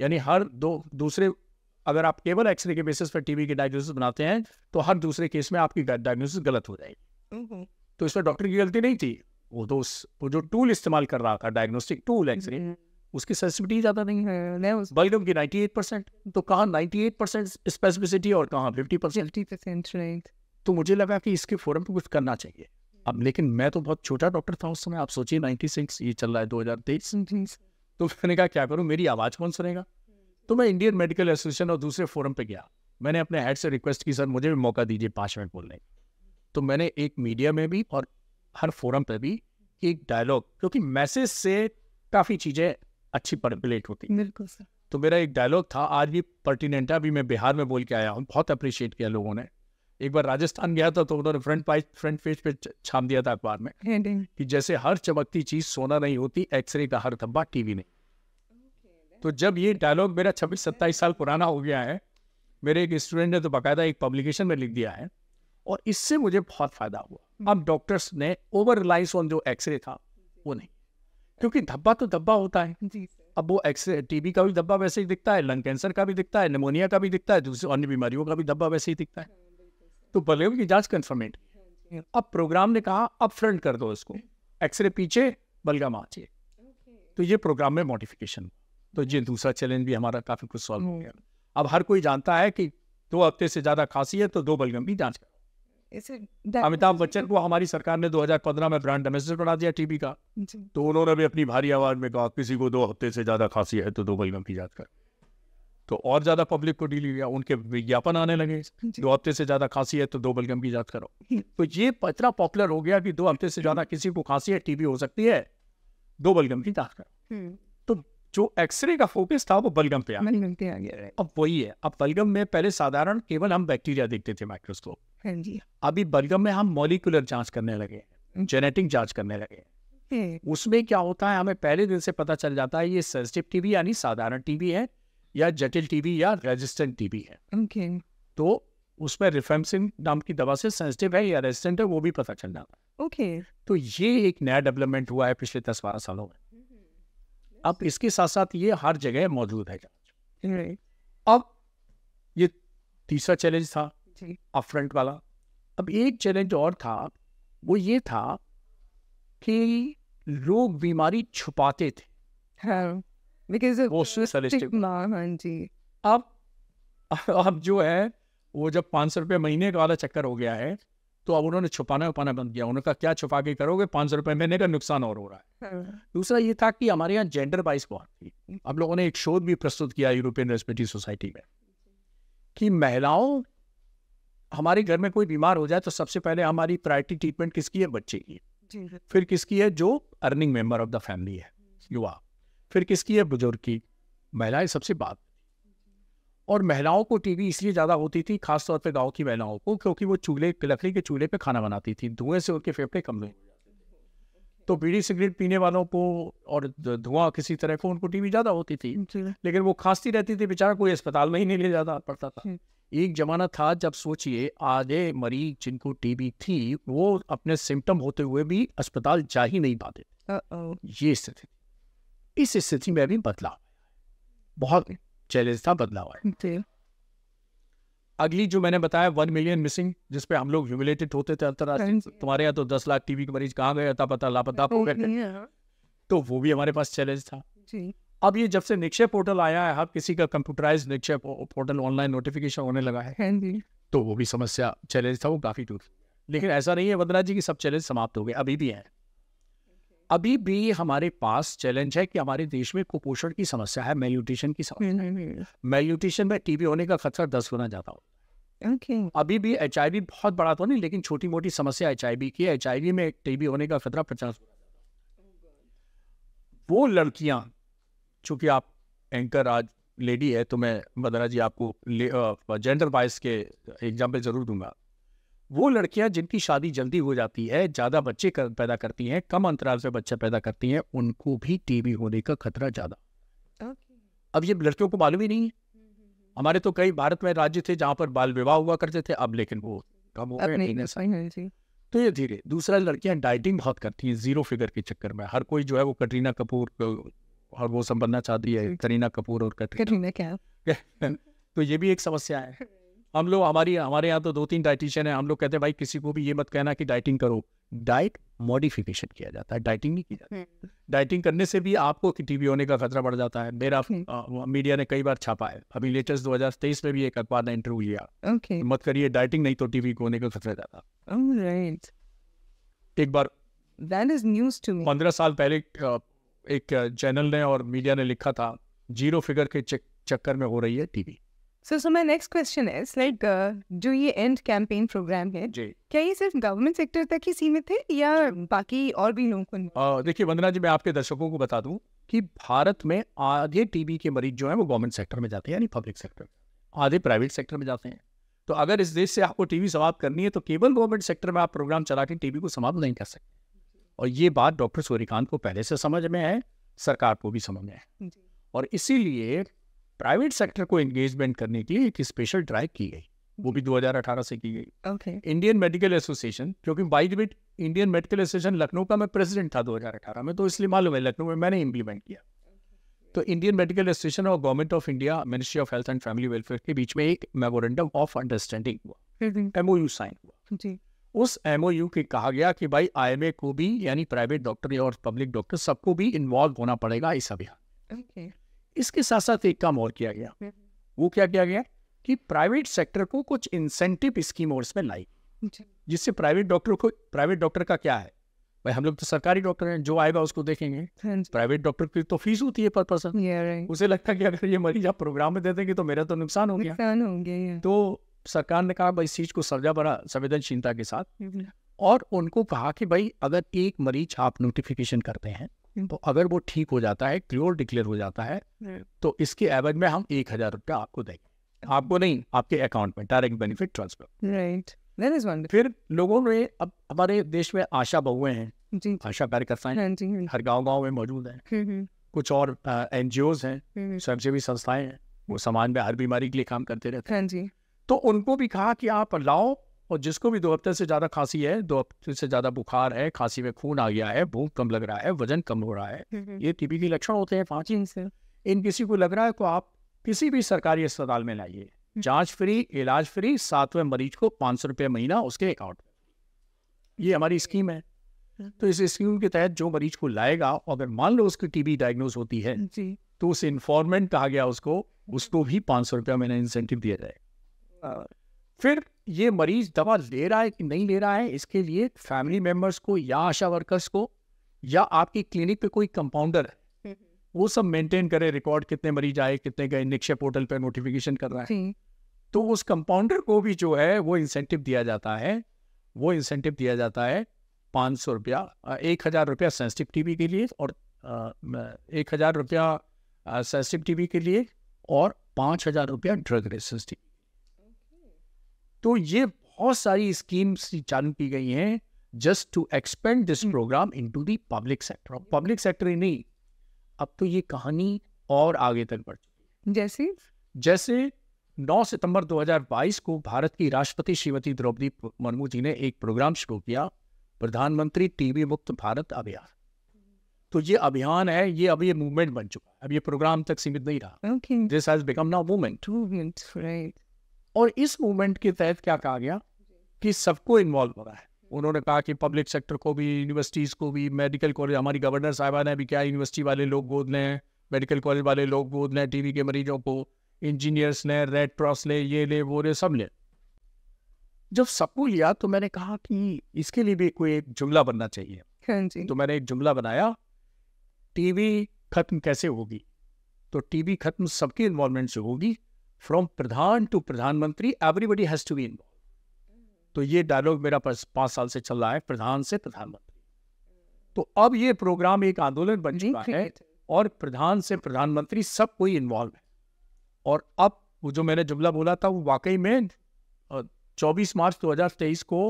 यानी हर दो दूसरे अगर आप केवल एक्सरे के बेसिस पर टीबी के डायग्नोसिस बनाते हैं तो हर दूसरे केस में आपकी डायग्नोसिस गलत हो जाएगी तो इसमें डॉक्टर की गलती नहीं थी वो तो उस वो जो टूल इस्तेमाल कर रहा था डायग्नोस्टिक टूल एक्सरे उसकी सेंसिटिविटी ज़्यादा नहीं है बल्कि उनकी 98 परसेंट तो कहाँ 98 परसेंट स्पेसिफिसिटी और कहाँ फिफ्टी परसेंट तो मुझे लगा कि इसके फोरम पर कुछ करना चाहिए अब लेकिन मैं तो बहुत छोटा डॉक्टर था उस समय आप सोचिए सिक्स ये चल रहा है दो हज़ार तेईस तो मैंने कहा क्या करूँ मेरी आवाज़ कौन सुनेगा तो मैं इंडियन मेडिकल एसोसिएशन और दूसरे फोरम पर गया मैंने अपने हेड से रिक्वेस्ट की सर मुझे भी मौका दीजिए पाँच मिनट बोलने तो मैंने एक मीडिया में भी और हर फोरम पर भी एक डायलॉग क्योंकि मैसेज से काफ़ी चीज़ें अच्छी परपुलेट होती बिल्कुल सर तो मेरा एक डायलॉग था आज भी पर्टिनेंट अभी मैं बिहार में बोल के आया हूँ बहुत अप्रिशिएट किया लोगों ने एक बार राजस्थान गया था तो उन्होंने फ्रंट पाइज फ्रंट पेज पे छाप दिया था अखबार में हाँ कि जैसे हर चमकती चीज सोना नहीं होती एक्सरे का हर धब्बा टीवी नहीं तो जब ये डायलॉग मेरा छब्बीस सत्ताईस साल पुराना हो गया है मेरे एक स्टूडेंट ने तो बाकायदा एक पब्लिकेशन में लिख दिया है और इससे मुझे बहुत फायदा हुआ हम्म। अब डॉक्टर्स ने ओवर रिलायंस ऑन जो एक्सरे था वो नहीं क्योंकि धब्बा तो धब्बा होता है जी अब वो एक्सरे टीबी का भी धब्बा वैसे ही दिखता है लंग कैंसर का भी दिखता है निमोनिया का भी दिखता है दूसरी अन्य बीमारियों का भी धब्बा वैसे ही दिखता है हाँ, तो बलेव की जांच कन्फर्मेंट हाँ अब प्रोग्राम ने कहा अब फ्रंट कर दो इसको एक्सरे पीछे बलगम आचिए तो ये प्रोग्राम में मॉडिफिकेशन तो ये दूसरा चैलेंज भी हमारा काफ़ी कुछ सॉल्व हो हम्म। गया अब हर कोई जानता है कि दो हफ्ते से ज़्यादा खांसी है तो दो बलगम भी जांच कर अमिताभ बच्चन को हमारी सरकार ने 2015 में ब्रांड एम्बेसडर बना दिया टीवी का तो उन्होंने भी अपनी भारी आवाज में कहा किसी को दो हफ्ते से ज्यादा खांसी है तो दो महीनों की जांच कर तो और ज्यादा पब्लिक को डील किया उनके विज्ञापन आने लगे दो हफ्ते से ज्यादा खांसी है तो दो बलगम की जांच करो तो ये इतना पॉपुलर हो गया कि दो हफ्ते से ज्यादा किसी को खांसी है टीबी हो सकती है दो बलगम की जांच करो हम्म। तो जो एक्सरे का फोकस था वो बलगम पे आ गया अब वही है अब बलगम में पहले साधारण केवल हम बैक्टीरिया देखते थे माइक्रोस्कोप हाँ अभी बलगम में हम मॉलिकुलर जांच करने लगे जेनेटिक हम्म। जांच करने लगे उसमें क्या होता है हमें पहले दिन से पता चल जाता है ये सेंसिटिव टीबी यानी साधारण टीबी है या जटिल टीबी या रेजिस्टेंट टीबी है तो उसमें रिफेमसिन नाम की दवा से सेंसिटिव है या रेजिस्टेंट है वो भी पता चल जाता है ओके तो ये एक नया डेवलपमेंट हुआ है पिछले दस बारह सालों में अब इसके साथ साथ ये हर जगह मौजूद है जहाज अब ये तीसरा चैलेंज था अब फ्रंट वाला अब एक चैलेंज और था वो ये था कि लोग बीमारी छुपाते थे हाँ, हाँ अब अब जो है वो जब पाँच सौ रुपये महीने का वाला चक्कर हो गया है तो अब उन्होंने छुपाना उपाना बंद किया उन्होंने कहा क्या छुपा के करोगे पाँच सौ रुपये महीने का नुकसान और हो रहा है हाँ। दूसरा ये था कि हमारे यहाँ जेंडर वाइज बहुत थी हम लोगों ने एक शोध भी प्रस्तुत किया यूरोपियन रेस्पिटी सोसाइटी में कि महिलाओं हमारे घर में कोई बीमार हो जाए तो सबसे पहले हमारी प्रायोरिटी ट्रीटमेंट किसकी है बच्चे की फिर किसकी है जो earning member of the family है युवा फिर किसकी है बुजुर्ग की महिलाएं सबसे बात और महिलाओं को टीबी इसलिए ज़्यादा होती थी खासतौर पर गाँव की महिलाओं को क्योंकि वो चूल्हे लकड़ी के चूल्हे पर खाना बनाती थी धुएँ से उनके फेफड़े कम हुए तो बीड़ी सिगरेट पीने वालों को और धुआं किसी तरह को उनको टीबी ज़्यादा होती थी लेकिन वो खांसती रहती थी बेचारा कोई अस्पताल में ही नहीं ले जाता पड़ता था एक जमाना था जब सोचिए आधे मरीज जिनको टीबी थी वो अपने सिम्टम होते हुए भी अस्पताल जा ही नहीं पाते ये स्थिति इस स्थिति में भी बदलाव बहुत चैलेंज था बदलाव है अगली जो मैंने बताया वन मिलियन मिसिंग जिसपे हम लोग ह्यूमिलेटेड होते थे अंतरराष्ट्रीय हाँ तुम्हारे यहाँ तो दस लाख टीवी के मरीज कहाँ गए था पता लापता हो गए हाँ। तो वो भी हमारे पास चैलेंज था अब ये जब से निक्षेप पोर्टल आया है हर किसी का कंप्यूटराइज निक्षेप पोर्टल ऑनलाइन नोटिफिकेशन होने लगा है हाँ तो वो भी समस्या चैलेंज था वो काफी दूर लेकिन ऐसा नहीं है वंदना जी की सब चैलेंज समाप्त हो गए अभी भी है अभी भी हमारे पास चैलेंज है कि हमारे देश में कुपोषण की समस्या है मेल्यूट्रिशन की समस्या मेल्यूट्रिशन हम्म, हम्म, हम्म। में टीबी होने का खतरा दस गुना ज्यादा होता Okay. अभी भी एच बहुत बड़ा तो नहीं लेकिन छोटी मोटी समस्या एच की एच में टीबी होने का खतरा पचास वो लड़कियां चूंकि आप एंकर आज लेडी है तो मैं मदरा जी आपको जेंडर वाइज के एग्जाम्पल जरूर दूंगा वो लड़कियां जिनकी शादी जल्दी हो जाती है ज़्यादा बच्चे कर, पैदा करती हैं कम अंतराल से बच्चा पैदा करती हैं उनको भी टीबी होने का खतरा ज़्यादा अब ये लड़कियों को मालूम ही नहीं है हमारे तो कई भारत में राज्य थे जहाँ पर बाल विवाह हुआ करते थे अब लेकिन वो कम हो गए तो ये धीरे दूसरा लड़कियां डाइटिंग बहुत करती हैं जीरो फिगर के चक्कर में हर कोई जो है वो कटरीना कपूर और वो सब बनना चाहती है करीना कपूर और कटरीना, कटरीना क्या तो ये भी एक समस्या है हम लोग हमारी हमारे यहाँ तो दो तीन डाइटिशियन है हम लोग कहते हैं भाई किसी को भी ये मत कहना कि डाइटिंग करो डाइट मॉडिफिकेशन किया जाता है डाइटिंग नहीं की जाती डाइटिंग करने से भी आपको टीबी होने का खतरा बढ़ जाता है मेरा मीडिया हम्म। ने कई बार छापा है अभी लेटेस्ट दो में भी एक अखबार ने इंटरव्यू लिया मत करिए डाइटिंग नहीं तो टीबी होने का खतरा ज्यादा एक बार दैट पंद्रह साल पहले एक चैनल ने और मीडिया ने लिखा था जीरो फिगर के चक्कर में हो रही है TV so so my next question is like जो ये एंड कैंपेन प्रोग्राम है जी क्या ये सिर्फ गवर्नमेंट सेक्टर तक ही सीमित है या बाकी और भी लोगों को देखिए वंदना जी मैं आपके दर्शकों को बता दूं कि भारत में आधे टीबी के मरीज जो हैं वो गवर्नमेंट सेक्टर में जाते हैं यानी पब्लिक सेक्टर आधे प्राइवेट सेक्टर में जाते हैं तो अगर इस देश से आपको टीबी समाप्त करनी है तो केवल गवर्नमेंट सेक्टर में आप प्रोग्राम चला के टीबी को समाप्त नहीं कर सकते और ये बात डॉक्टर सूर्यकांत को पहले से समझ में है सरकार को भी समझ में है और इसीलिए प्राइवेट सेक्टर को एंगेजमेंट करने के लिए एक स्पेशल ड्राइव की गई वो भी 2018 से की गई ओके इंडियन मेडिकल एसोसिएशन क्योंकि by the Indian medical association Lucknow का मैं प्रेसिडेंट था 2018 में तो इसलिए मालूम है लखनऊ में मैंने इम्प्लीमेंट किया तो इंडियन मेडिकल एसोसिएशन और government of India ministry of health and family welfare के बीच में एक मेमोरेंडम ऑफ अंडरस्टैंडिंग हुआ एमओयू साइन हुआ जी उस एम के कहा गया कि भाई आई को भी यानी प्राइवेट डॉक्टर और पब्लिक डॉक्टर सबको भी इन्वॉल्व होना पड़ेगा इस अभियान okay. इसके साथ साथ एक काम और किया गया हम्म। वो क्या किया गया कि प्राइवेट सेक्टर को कुछ इंसेंटिव स्कीम और इसमें लाई जिससे प्राइवेट डॉक्टर को प्राइवेट डॉक्टर का क्या है भाई हम लोग तो सरकारी डॉक्टर हैं जो आएगा उसको देखेंगे हाँ प्राइवेट डॉक्टर की तो फीस होती है पर पर्सन उसे लगता है कि अगर ये मरीज आप प्रोग्राम में दे देंगे तो मेरा तो नुकसान हो गया तो सरकार ने कहा भाई इस चीज को सजा बड़ा संवेदनशीलता के साथ हम्म। और उनको कहा कि भाई अगर एक मरीज आप नोटिफिकेशन करते हैं तो अगर वो ठीक हो जाता है क्लियर डिक्लेयर हो जाता है हम्म। तो इसके एवज में हम एक हजार रुपया आपको देंगे आपको नहीं आपके अकाउंट में डायरेक्ट बेनिफिट ट्रांसफर राइट फिर लोगों ने अब हमारे देश में आशा बहुए हैं आशा कार्यकर्ता है हाँ हाँ हर गांव गांव में मौजूद है हम्म, हम्म। कुछ और एन जी ओज हैं स्वयंसेवी संस्थाएं हैं वो समाज में हर बीमारी के लिए काम करते रहते हैं हाँ तो उनको भी कहा कि आप लाओ और जिसको भी दो हफ्ते से ज़्यादा खांसी है दो हफ्ते से ज़्यादा बुखार है खांसी में खून आ गया है भूख कम लग रहा है वजन कम हो रहा है हम्म, हम्म। ये टीबी के लक्षण होते हैं पांच पाँच इन किसी को लग रहा है तो आप किसी भी सरकारी अस्पताल में लाइए हम्म। जांच फ्री इलाज फ्री सातवें मरीज को पांच सौ रुपये महीना उसके अकाउंट में ये हमारी स्कीम है तो इस स्कीम के तहत जो मरीज को लाएगा अगर मान लो उसकी टीबी डायग्नोज होती है जी। तो उस इन्फॉर्मेंट कहा गया उसको उसको भी पांच सौ रुपया महीना इंसेंटिव दिया जाएगा फिर ये मरीज दवा ले रहा है कि नहीं ले रहा है इसके लिए फैमिली मेम्बर्स को या आशा वर्कर्स को या आपकी क्लिनिक पे कोई कंपाउंडर है हम्म, हम्म। वो सब मेंटेन करे रिकॉर्ड कितने मरीज आए कितने गए निक्षय पोर्टल पे नोटिफिकेशन कर रहा है तो उस कंपाउंडर को भी जो है वो इंसेंटिव दिया जाता है वो इंसेंटिव दिया जाता है पाँच सौ रुपया एक हज़ार रुपया सेंसिटिव टीवी के लिए और एक हज़ार रुपया सेंसिटिव टीवी के लिए और पाँच हज़ार रुपया ड्रग रेसिस्टिव तो ये बहुत सारी स्कीम्स चालू की गई हैं just to expand this programme into the public और पब्लिक सेक्टर ही नहीं अब तो ये कहानी और आगे तक बढ़ चुकी जैसे जैसे 9 सितंबर 2022 को भारत की राष्ट्रपति श्रीमती द्रौपदी मुर्मू जी ने एक प्रोग्राम शुरू किया प्रधानमंत्री टीबी मुक्त भारत अभियान तो ये अभियान है ये अब ये मूवमेंट बन चुका है अब ये प्रोग्राम तक सीमित नहीं रहा this has become now movement movement right और इस मूवमेंट के तहत क्या कहा गया कि सबको इन्वॉल्व हो रहा है उन्होंने कहा कि पब्लिक सेक्टर को भी यूनिवर्सिटीज़ को भी मेडिकल कॉलेज हमारी गवर्नर साहबा ने भी क्या यूनिवर्सिटी वाले लोग गोद लें मेडिकल कॉलेज वाले लोग गोद लें टीवी के मरीजों को इंजीनियर्स ने रेड क्रॉस ने ये ले वो ले सब ले जब सबको लिया तो मैंने कहा कि इसके लिए भी कोई एक जुमला बनना चाहिए हाँ तो मैंने एक जुमला बनाया टीवी खत्म कैसे होगी तो टीवी खत्म सबके इन्वॉल्वमेंट से होगी फ्रॉम प्रधान टू प्रधानमंत्री everybody has to be involve तो ये डायलॉग मेरा पांच साल से चल रहा है प्रधान से प्रधानमंत्री तो अब ये प्रोग्राम एक आंदोलन बन चुका है और प्रधान से प्रधानमंत्री सब कोई इन्वॉल्व है और अब वो जो मैंने जुमला बोला था वो वाकई में 24 मार्च 2023 को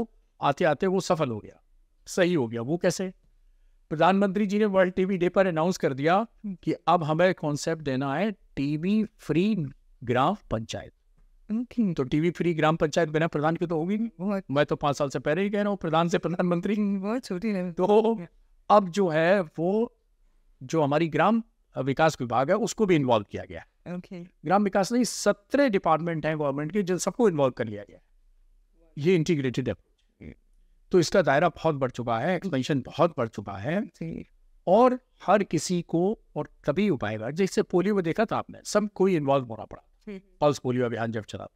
आते आते वो सफल हो गया सही हो गया वो कैसे प्रधानमंत्री जी ने वर्ल्ड टीवी डे पर अनाउंस कर दिया हम्म। कि अब हमें कॉन्सेप्ट देना है टीवी फ्री ग्राम पंचायत okay. तो टीवी फ्री ग्राम पंचायत बिना प्रधान के तो होगी नहीं मैं तो पांच साल से पहले ही कह रहा हूँ प्रधान से प्रधानमंत्री hmm, बहुत छोटी तो अब जो है वो जो हमारी ग्राम विकास विभाग है उसको भी इन्वॉल्व किया गया okay. ग्राम विकास नहीं सत्रह डिपार्टमेंट है गवर्नमेंट के जिन सबको इन्वॉल्व कर लिया गया ये इंटीग्रेटेड है तो इसका दायरा बहुत बढ़ चुका है एक्सपेंशन बहुत बढ़ चुका है और हर किसी को और तभी उपाय जैसे पोलियो में देखा था आपने सब कोई इन्वॉल्व होना पड़ा पल्स पोलियो अभियान जब चला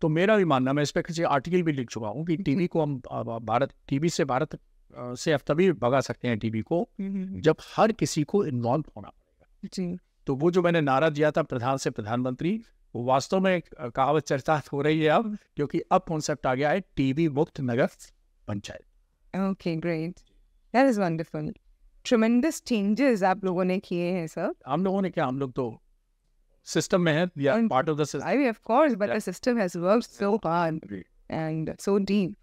तो मेरा भी मानना मैं इस पर किसी आर्टिकल भी लिख चुका हूँ कि टीबी हम्म। को हम भारत टीबी से भारत से अब तभी भगा सकते हैं टीबी को हम्म, हम्म, जब हर किसी को इन्वॉल्व होना पड़ेगा तो वो जो मैंने नारा दिया था प्रधान से प्रधानमंत्री वो वास्तव में कहावत चर्चा हो रही है अब क्योंकि अब कॉन्सेप्ट आ गया है टीवी मुक्त नगर panchayat okay great that is wonderful tremendous changes आप लोगों ने किए हैं सर हम लोगों ने क्या हम लोग तो system mein hai, yeah, and part of the system. I mean, of course, but yeah. the system has worked so hard and so deep.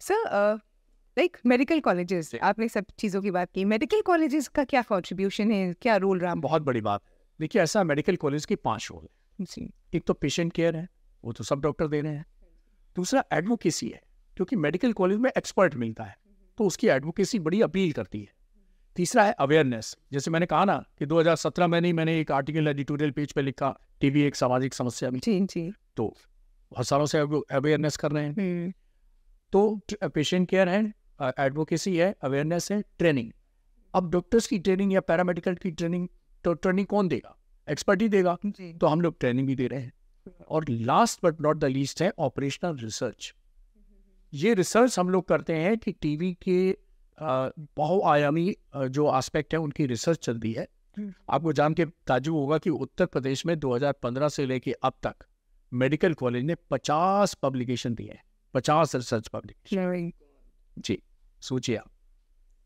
So, uh, like medical colleges आपने सब चीज़ों की बात की मेडिकल कॉलेजेस का क्या contribution है क्या रोल रहा बहुत बड़ी बात देखिए ऐसा मेडिकल कॉलेज के पांच रोल है एक तो पेशेंट केयर है वो तो सब डॉक्टर दे रहे हैं दूसरा एडवोकेसी है क्योंकि मेडिकल कॉलेज में एक्सपर्ट मिलता है तो उसकी एडवोकेसी बड़ी अपील करती है तीसरा है अवेयरनेस जैसे मैंने कहा ना कि 2017 में नहीं मैंने एक आर्टिकल एडिटोरियल पेज पे लिखा टीवी एक सामाजिक समस्या में जी जी तो बहुत सालों से अवेयरनेस कर रहे हैं हम्म। तो पेशेंट केयर uh, है एडवोकेसी है अवेयरनेस है ट्रेनिंग अब डॉक्टर्स की ट्रेनिंग या पैरामेडिकल की ट्रेनिंग तो ट्रेनिंग कौन देगा एक्सपर्ट ही देगा तो हम लोग ट्रेनिंग भी दे रहे हैं और last but not the least है ऑपरेशनल रिसर्च ये रिसर्च हम लोग करते हैं कि टीवी के बहुआयामी जो आस्पेक्ट है उनकी रिसर्च चल रही है हम्म। आपको जान के ताजुब होगा कि उत्तर प्रदेश में 2015 से लेके अब तक मेडिकल कॉलेज ने 50 पब्लिकेशन दिए हैं 50 रिसर्च पब्लिकेशन जी सोचिए आप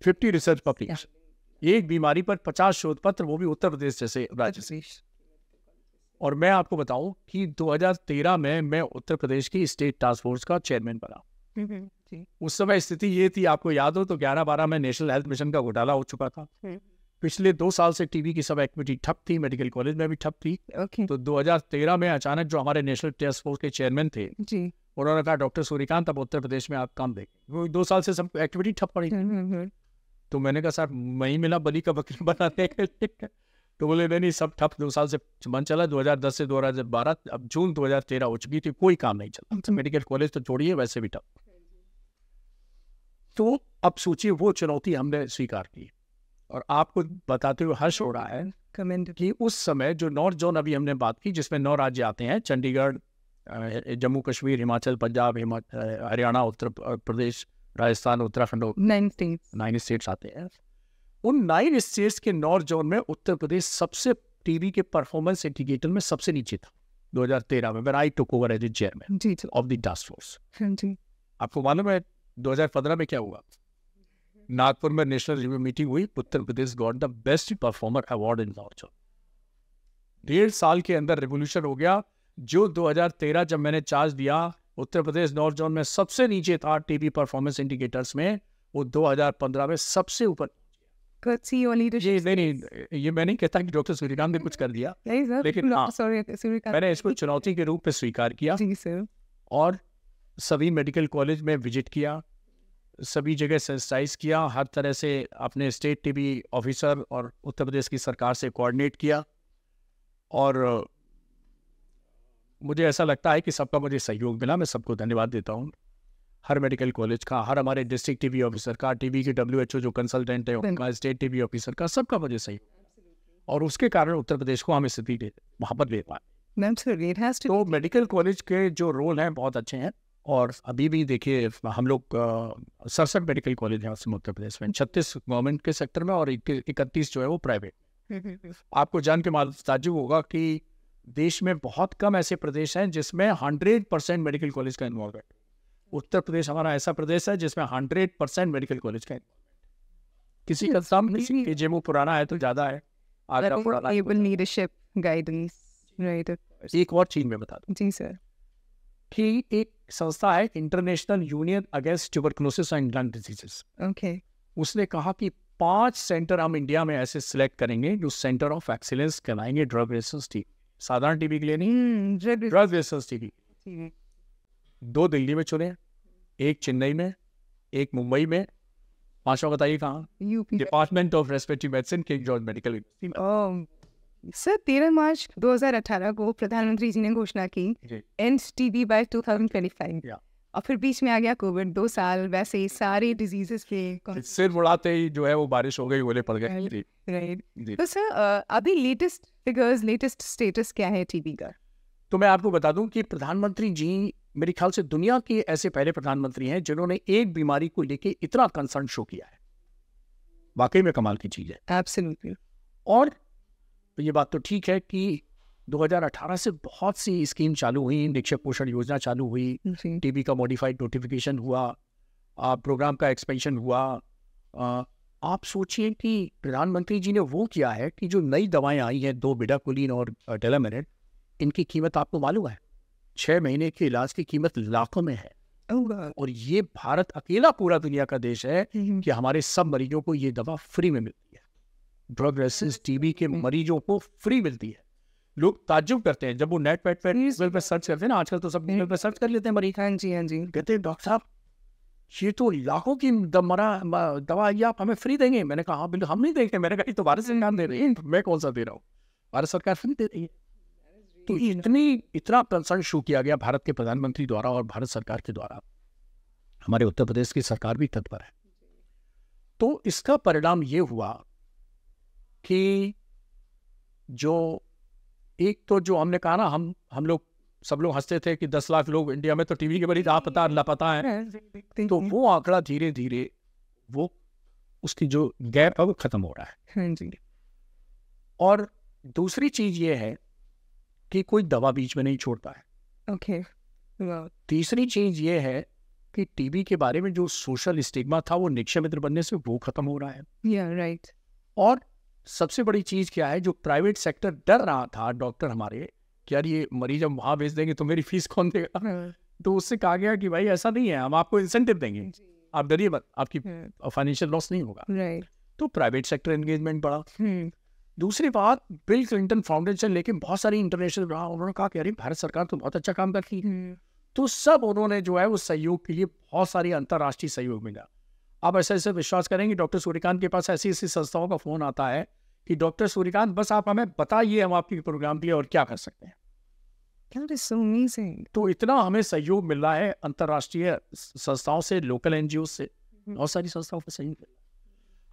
फिफ्टी रिसर्च पब्लिकेशन एक बीमारी पर 50 शोध पत्र वो भी उत्तर प्रदेश जैसे राज्य से और मैं आपको बताऊं कि 2013 में मैं उत्तर प्रदेश की स्टेट टास्क फोर्स का चेयरमैन बना हम्म, हम्म, उस समय स्थिति ये थी आपको याद हो तो ग्यारह बारह में नेशनल हेल्थ मिशन का घोटाला हो चुका था हम्म। पिछले दो साल से टीबी की सब एक्टिविटी ठप थी मेडिकल कॉलेज में भी ठप थी okay. तो 2013 में अचानक जो हमारे नेशनल टेस्ट फोर्स के चेयरमैन थे जी उन्होंने कहा डॉक्टर सूर्यकांत अब उत्तर प्रदेश में आप काम देख वो दो साल से सब एक्टिविटी ठप पड़ी तो मैंने कहा सर मैं ही मिला बली का बकरी बनाते तो बोले नहीं नहीं सब ठप दो साल से मन चला 2010 से 2012 अब जून 2013 हो चुकी थी कोई काम नहीं चला मेडिकल कॉलेज तो छोड़िए वैसे भी ठप तो अब सोचिए वो चुनौती हमने स्वीकार की और आपको बताते हुए हर्ष हो रहा है कमेंट कि उस समय जो नॉर्थ जोन अभी हमने बात की जिसमें नौ राज्य आते हैं चंडीगढ़ जम्मू कश्मीर हिमाचल पंजाब हरियाणा उत्तर प्रदेश राजस्थान उत्तराखंड नाइन स्टेट्स आते हैं उन नाइन स्टेट्स के नॉर्थ जोन में उत्तर प्रदेश सबसे टीवी के परफॉर्मेंस इंडिकेटर में सबसे नीचे था 2013 में when I took over as a chairman of the task force आपको मालूम है 2015 में क्या हुआ नागपुर में नेशनल रिव्यू मीटिंग हुई Uttar Pradesh got the best performer award in launcher डेढ़ साल के अंदर रिवोल्यूशन हो गया जो 2013 जब मैंने चार्ज दिया उत्तर प्रदेश नॉर्थ जोन में सबसे नीचे था टीवी परफॉर्मेंस इंडिकेटर्स में वो 2015 में सबसे ऊपर ये ये मैं नहीं कहता कि डॉक्टर सूर्यकांत ने कुछ कर दिया लेकिन हाँ, मैंने इसको चुनौती के रूप में स्वीकार किया जी, और सभी मेडिकल कॉलेज में विजिट किया सभी जगह सेंसिटाइज किया हर तरह से अपने स्टेट टीबी ऑफिसर और उत्तर प्रदेश की सरकार से कोऑर्डिनेट किया और मुझे ऐसा लगता है कि सबका मुझे सहयोग मिला मैं सबको धन्यवाद देता हूँ हर मेडिकल कॉलेज का हर हमारे डिस्ट्रिक्ट टीबी ऑफिसर का टीबी के डब्ल्यू एच ओ जो कंसल्टेंट है उनका स्टेट टीबी ऑफिसर का सबका मुझे सहयोग और उसके कारण उत्तर प्रदेश को हम स्थिति वहाँ पर ले पाए तो मेडिकल कॉलेज के जो रोल हैं बहुत अच्छे हैं और अभी भी देखिए हम लोग सड़सठ मेडिकल कॉलेज हैं उसमें उत्तर प्रदेश में छत्तीस गवर्नमेंट के सेक्टर में और इकतीस जो है वो प्राइवेट हम्म, हम्म, हम्म। आपको जान के मालूम ताजुब होगा कि देश में बहुत कम ऐसे प्रदेश हैं जिसमें हंड्रेड परसेंट मेडिकल कॉलेज का इन्वॉल्वमेंट उत्तर प्रदेश हमारा ऐसा प्रदेश है जिसमें हंड्रेड परसेंट मेडिकल कॉलेज का किसी का साम किसी के जेमू पुराना है तो ज़्यादा है तो एक और चीज में बता दू जी सर कि एक संस्था है international union against tuberculosis and lung diseases okay उसने कहा कि पांच सेंटर हम इंडिया में ऐसे सिलेक्ट करेंगे जो सेंटर ऑफ एक्सीलेंस कहलाएंगे ड्रग रेसेंस टीबी साधारण टीबी के लिए नहीं ड्रग रेजिस्टेंस टीबी दो दिल्ली में चुने एक चेन्नई में एक मुंबई में पांचवा बताइए कहाँ department of respective medicine king George medical university sir तेरह मार्च 2018 को प्रधानमंत्री जी ने घोषणा की end T B by two और फिर बीच में आ गया कोविड दो साल वैसे ही सारे डिजीजेस के सिर मुड़ाते ही जो है वो बारिश हो गई ओले पड़ गए राइट तो सर अभी लेटेस्ट फिगर्स लेटेस्ट स्टेटस क्या है टीबी का तो मैं आपको बता दूं कि प्रधानमंत्री जी मेरे ख्याल से दुनिया के ऐसे पहले प्रधानमंत्री हैं जिन्होंने एक बीमारी को लेके इतना कंसर्न शो किया है वाकई में कमाल की चीज है एब्सोल्युटली और तो ये बात तो ठीक है कि 2018 से बहुत सी स्कीम चालू हुई निक्षेप पोषण योजना चालू हुई टीबी का मॉडिफाइड नोटिफिकेशन हुआ प्रोग्राम का एक्सपेंशन हुआ आ, आप सोचिए कि प्रधानमंत्री जी ने वो किया है कि जो नई दवाएं आई हैं दो बिडाकुलिन और डेलामेरेट इनकी कीमत आपको मालूम है छः महीने के इलाज की कीमत लाखों में है oh, और ये भारत अकेला पूरा दुनिया का देश है हम्म। कि हमारे सब मरीजों को ये दवा फ्री में मिलती ड्रग रेसिस टीबी के मरीजों को फ्री मिलती है लोग ताजुब करते हैं जब वो नेट पेट पर गूगल पे सर्च करते हैं ना आजकल तो सब गूगल पे सर्च कर लेते हैं मरीज हाँ जी हाँ जी कहते हैं डॉक्टर साहब ये तो लाखों की मरा दवा ये आप हमें फ्री देंगे मैंने कहा हाँ बिल्कुल हम नहीं देंगे मैंने कहा तो भारत सरकार दे रही है मैं कौन सा दे रहा हूँ भारत सरकार फ्री दे रही है तो इतनी इतना कंसर्न शुरू किया गया भारत के प्रधानमंत्री द्वारा और भारत सरकार के द्वारा हमारे उत्तर प्रदेश की सरकार भी तत्पर है तो इसका परिणाम ये हुआ कि जो एक तो जो हमने कहा ना हम हम लोग सब लोग हंसते थे कि दस लाख लोग इंडिया में तो टीवी के बड़ी लापता लापता है हाँ, तो वो आंकड़ा धीरे धीरे वो उसकी जो गैप है वो खत्म हो रहा है हाँ और दूसरी चीज ये है कि कोई दवा बीच में नहीं छोड़ता है ओके तीसरी चीज ये है कि टीबी के बारे में जो सोशल स्टिग्मा था वो निक्षा मित्र बनने से वो खत्म हो रहा है राइट और सबसे बड़ी चीज़ क्या है जो प्राइवेट सेक्टर डर रहा था डॉक्टर हमारे कि यार ये मरीज हम वहाँ भेज देंगे तो मेरी फीस कौन देगा हाँ। तो उससे कहा गया कि भाई ऐसा नहीं है हम आपको इंसेंटिव देंगे आप डरिए मत आपकी फाइनेंशियल हाँ। लॉस नहीं होगा तो प्राइवेट सेक्टर एंगेजमेंट बढ़ा हम्म। दूसरी बात बिल क्लिंटन फाउंडेशन लेके बहुत सारी इंटरनेशनल रहा उन्होंने कहा कि अरे भारत सरकार तो बहुत अच्छा काम करती है हम्म। तो सब उन्होंने जो है उस सहयोग के लिए बहुत सारी अंतर्राष्ट्रीय सहयोग मिला आप ऐसे ऐसे विश्वास करेंगे डॉक्टर सूर्यकांत के पास ऐसी ऐसी संस्थाओं का फ़ोन आता है कि डॉक्टर सूर्यकांत बस आप हमें बताइए हम आपके प्रोग्राम के लिए और क्या कर सकते हैं तो इतना हमें सहयोग मिल रहा है अंतर्राष्ट्रीय संस्थाओं से लोकल एनजीओ से हम्म। बहुत सारी संस्थाओं का सहयोग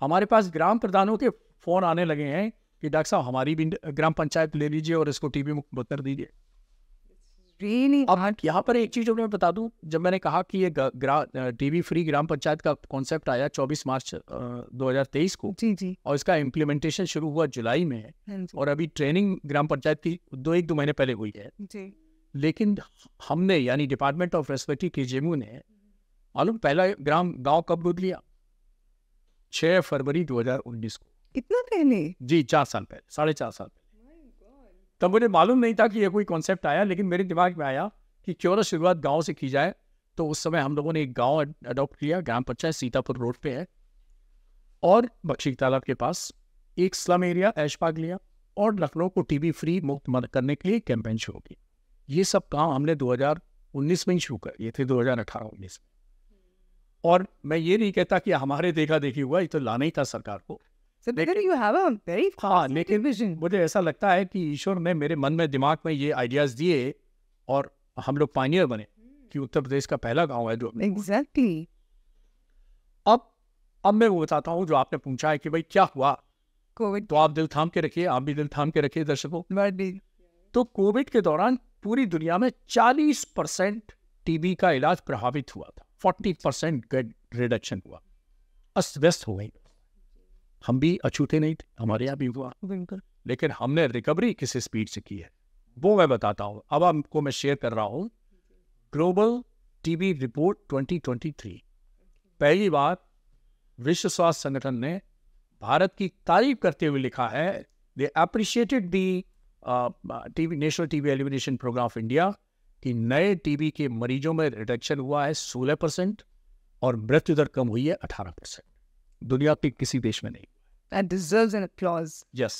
हमारे पास ग्राम प्रधानों के फोन आने लगे हैं कि डॉक्टर साहब हमारी भी ग्राम पंचायत ले लीजिए और इसको टीवी मुक्त कर दीजिए really अब यहाँ पर एक चीज मैं बता दूं जब मैंने कहा कि ये टीवी फ्री ग्राम पंचायत का कॉन्सेप्ट आया 24 मार्च 2023 को जी जी और इसका इम्प्लीमेंटेशन शुरू हुआ जुलाई में है हाँ और अभी ट्रेनिंग ग्राम पंचायत की दो एक दो महीने पहले हुई है जी लेकिन हमने यानी डिपार्टमेंट ऑफ रेस्पेक्टिव के जेमू ने मालूम पहला ग्राम गांव कब गोद लिया छह फरवरी 2019 को इतना पहले जी चार साल पहले साढ़े चार साल पहले तब मुझे मालूम नहीं था कि ये कोई कॉन्सेप्ट आया लेकिन मेरे दिमाग में आया कि क्यों ना शुरुआत गाँव से की जाए तो उस समय हम लोगों ने एक गाँव अडोप्ट किया ग्राम पंचायत सीतापुर रोड पे है और बख्शी तालाब के पास एक स्लम एरिया ऐशबाग लिया और लखनऊ को टीबी फ्री मुक्त मदद करने के लिए कैंपेन शुरू की ये सब काम हमने 2019 में ही शुरू कर ये थे 2018-19 में और मैं ये नहीं कहता कि हमारे देखा देखी हुआ ये तो लाना ही था सरकार को हाँ लेकिन मुझे ऐसा लगता है कि ईश्वर ने मेरे मन में दिमाग में ये आइडियाज दिए और हम लोग पानियर बने hmm. कि उत्तर प्रदेश का पहला गांव है जो एग्जैक्टली अब अब मैं वो बताता हूँ जो आपने पूछा है कि भाई क्या हुआ कोविड तो आप दिल थाम के रखिए आप भी दिल थाम के रखिए दर्शकों तो कोविड के दौरान पूरी दुनिया में 40 परसेंट टीबी का इलाज प्रभावित हुआ था 40 अच्छा। परसेंट रिडक्शन हुआ अस्त व्यस्त हो गई हम भी अछूते नहीं थे हमारे यहाँ भी हुआ बिल्कुल लेकिन हमने रिकवरी किस स्पीड से की है वो मैं बताता हूँ अब आपको मैं शेयर कर रहा हूँ ग्लोबल टीबी रिपोर्ट 2023 पहली बार विश्व स्वास्थ्य संगठन ने भारत की तारीफ करते हुए लिखा है they appreciated the TB national TB elimination programme of India कि नए टीबी के मरीजों में रिडक्शन हुआ है 16 परसेंट और मृत्यु दर कम हुई है 18 परसेंट दुनिया के किसी देश में नहीं that deserves an applause. Yes.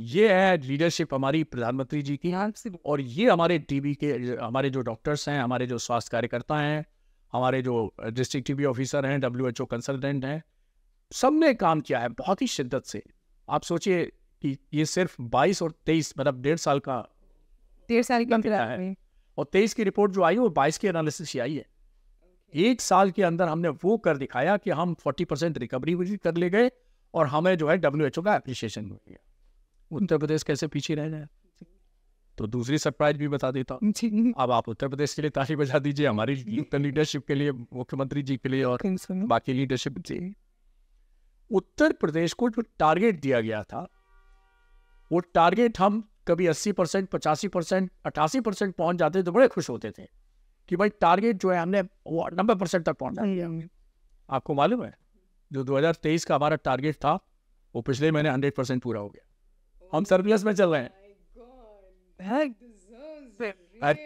ये है लीडरशिप हमारी प्रधानमंत्री जी की हाँ, और ये हमारे टीबी के हमारे जो डॉक्टर्स हैं हमारे जो स्वास्थ्य कार्यकर्ता हैं हमारे जो डिस्ट्रिक्ट टीबी ऑफिसर हैं डब्ल्यू एच ओ कंसल्टेंट हैं सब ने काम किया है बहुत ही शिद्दत से आप सोचिए कि ये सिर्फ 22 और 23 मतलब डेढ़ साल का डेढ़ साल का है और 23 की रिपोर्ट जो आई वो 22 की एनालिसिस ही आई है एक साल के अंदर हमने वो कर दिखाया कि हम 40 परसेंट रिकवरी भी कर ले गए और हमें जो है डब्ल्यू एच ओ का अप्रिशिएशन मिल गया उत्तर प्रदेश कैसे पीछे रह जाए तो दूसरी सरप्राइज भी बता देता हूँ अब आप उत्तर प्रदेश के लिए ताली बजा दीजिए हमारी लीडरशिप के लिए मुख्यमंत्री जी के लिए और बाकी लीडरशिप जी उत्तर प्रदेश को जो टारगेट दिया गया था वो टारगेट हम कभी 80 परसेंट पचासी परसेंट अट्ठासी परसेंट पहुंच जाते तो बड़े खुश होते थे कि भाई टारगेट जो है हमने वो नब्बे परसेंट तक पहुंचा आपको मालूम है जो 2023 का हमारा टारगेट था वो पिछले महीने 100 परसेंट पूरा हो गया oh हम सरप्लस में चल रहे हैं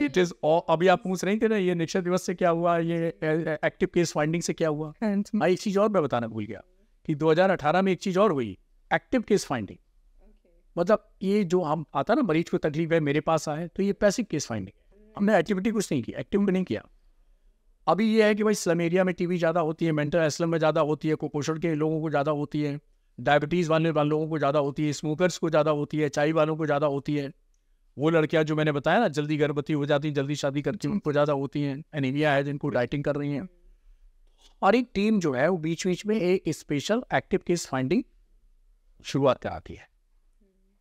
इट इज अभी आप पूछ रहे थे ना ये निक्षय दिवस से क्या हुआ ये एक्टिव केस फाइंडिंग से क्या हुआ मैं एक चीज़ और मैं बताना भूल गया कि 2018 में एक चीज़ और हुई एक्टिव केस फाइंडिंग मतलब ये जो हम आता ना मरीज को तकलीफ है मेरे पास आए तो ये पैसिव केस फाइंडिंग हमने एक्टिविटी कुछ नहीं की एक्टिव नहीं किया अभी ये है कि भाई स्लम एरिया में टीवी ज़्यादा होती है मेंटल एस्लम में ज़्यादा होती है कुपोषण के लोगों को ज़्यादा होती है डायबिटीज़ वाले वाले लोगों को ज़्यादा होती है स्मोकर्स को ज़्यादा होती है चाय वालों को ज़्यादा होती है वो लड़कियाँ जो मैंने बताया ना जल्दी गर्भवती हो जाती हैं जल्दी शादी करके उनको ज़्यादा होती हैं एनीमिया है जिनको डाइटिंग कर रही हैं और एक टीम जो है वो बीच बीच में एक स्पेशल एक्टिव केस फाइंडिंग शुरुआत कर आती है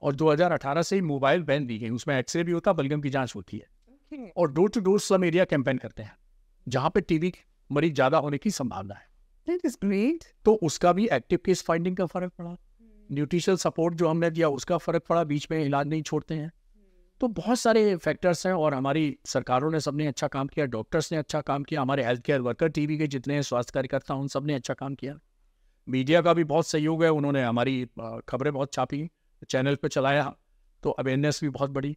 और 2018 से मोबाइल बैन दी गई उसमें एक्सरे भी होता बलगम की जांच होती है और door to door slum area campaign करते हैं जहाँ पे टीबी मरीज ज्यादा होने की संभावना है तो उसका भी एक्टिव केस फाइंडिंग का फर्क पड़ा न्यूट्रिशनल सपोर्ट जो हमने दिया उसका फर्क पड़ा बीच में इलाज नहीं छोड़ते हैं तो बहुत सारे फैक्टर्स हैं और हमारी सरकारों ने सबने अच्छा काम किया डॉक्टर्स ने अच्छा काम किया हमारे हेल्थ केयर वर्कर टीवी के जितने स्वास्थ्य कार्यकर्ता उन सब ने अच्छा काम किया मीडिया का भी बहुत सहयोग है उन्होंने हमारी खबरें बहुत छापी चैनल पर चलाया तो अवेयरनेस भी बहुत बढ़ी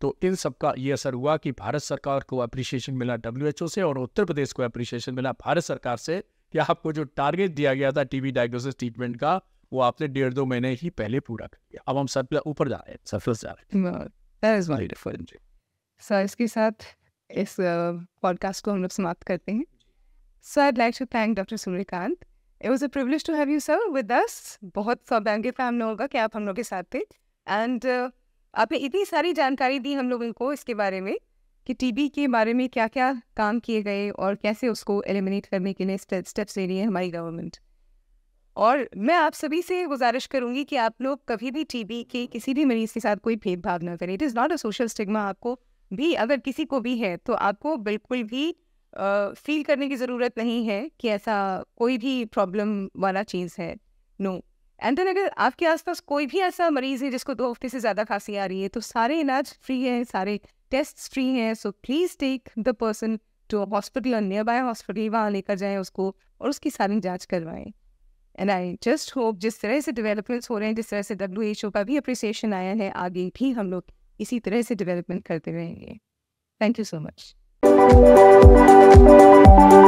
तो इन सब का ये असर हुआ कि भारत सरकार को अप्रिशिएशन मिला डब्ल्यू से और उत्तर प्रदेश को अप्रिशिएशन मिला भारत सरकार से कि आपको जो टारगेट दिया गया था टीबी डायग्नोसिस ट्रीटमेंट का वो आपने डेढ़ दो महीने ही पहले पूरा कर दिया अब हम सरप्लस ऊपर जा रहे हैं सरप्लस जा रहे हैं सर इसके साथ इस पॉडकास्ट को हम लोग समाप्त करते हैं sir I like to thank doctor Suryakant it was a privilege to have you sir with us बहुत सौभाग्य था हम लोगों का कि आप हम लोग के साथ थे एंड uh, आपने इतनी सारी जानकारी दी हम लोगों को इसके बारे में कि टीबी के बारे में क्या क्या काम किए गए और कैसे उसको एलिमिनेट करने के लिए स्टेप्स ले रही है हमारी गवर्नमेंट और मैं आप सभी से गुजारिश करूंगी कि आप लोग कभी भी टीबी के किसी भी मरीज के साथ कोई भेदभाव ना करें it is not a social stigma आपको भी अगर किसी को भी है तो आपको बिल्कुल भी फील करने की ज़रूरत नहीं है कि ऐसा कोई भी प्रॉब्लम वाला चीज़ है नो no. एंड देन अगर आपके आसपास कोई भी ऐसा मरीज़ है जिसको दो हफ्ते से ज़्यादा खांसी आ रही है तो सारे इलाज फ्री है सारे टेस्ट फ्री हैं so please take the person to hospital और नियर बाय हॉस्पिटल वहाँ लेकर जाएँ उसको और उसकी सारी जाँच करवाएं एंड आई जस्ट होप जिस तरह से डेवलपमेंट्स हो रहे हैं जिस तरह से डब्ल्यू एच ओ का भी अप्रिसिएशन आया है आगे भी हम लोग इसी तरह से डेवलपमेंट करते रहेंगे थैंक यू सो मच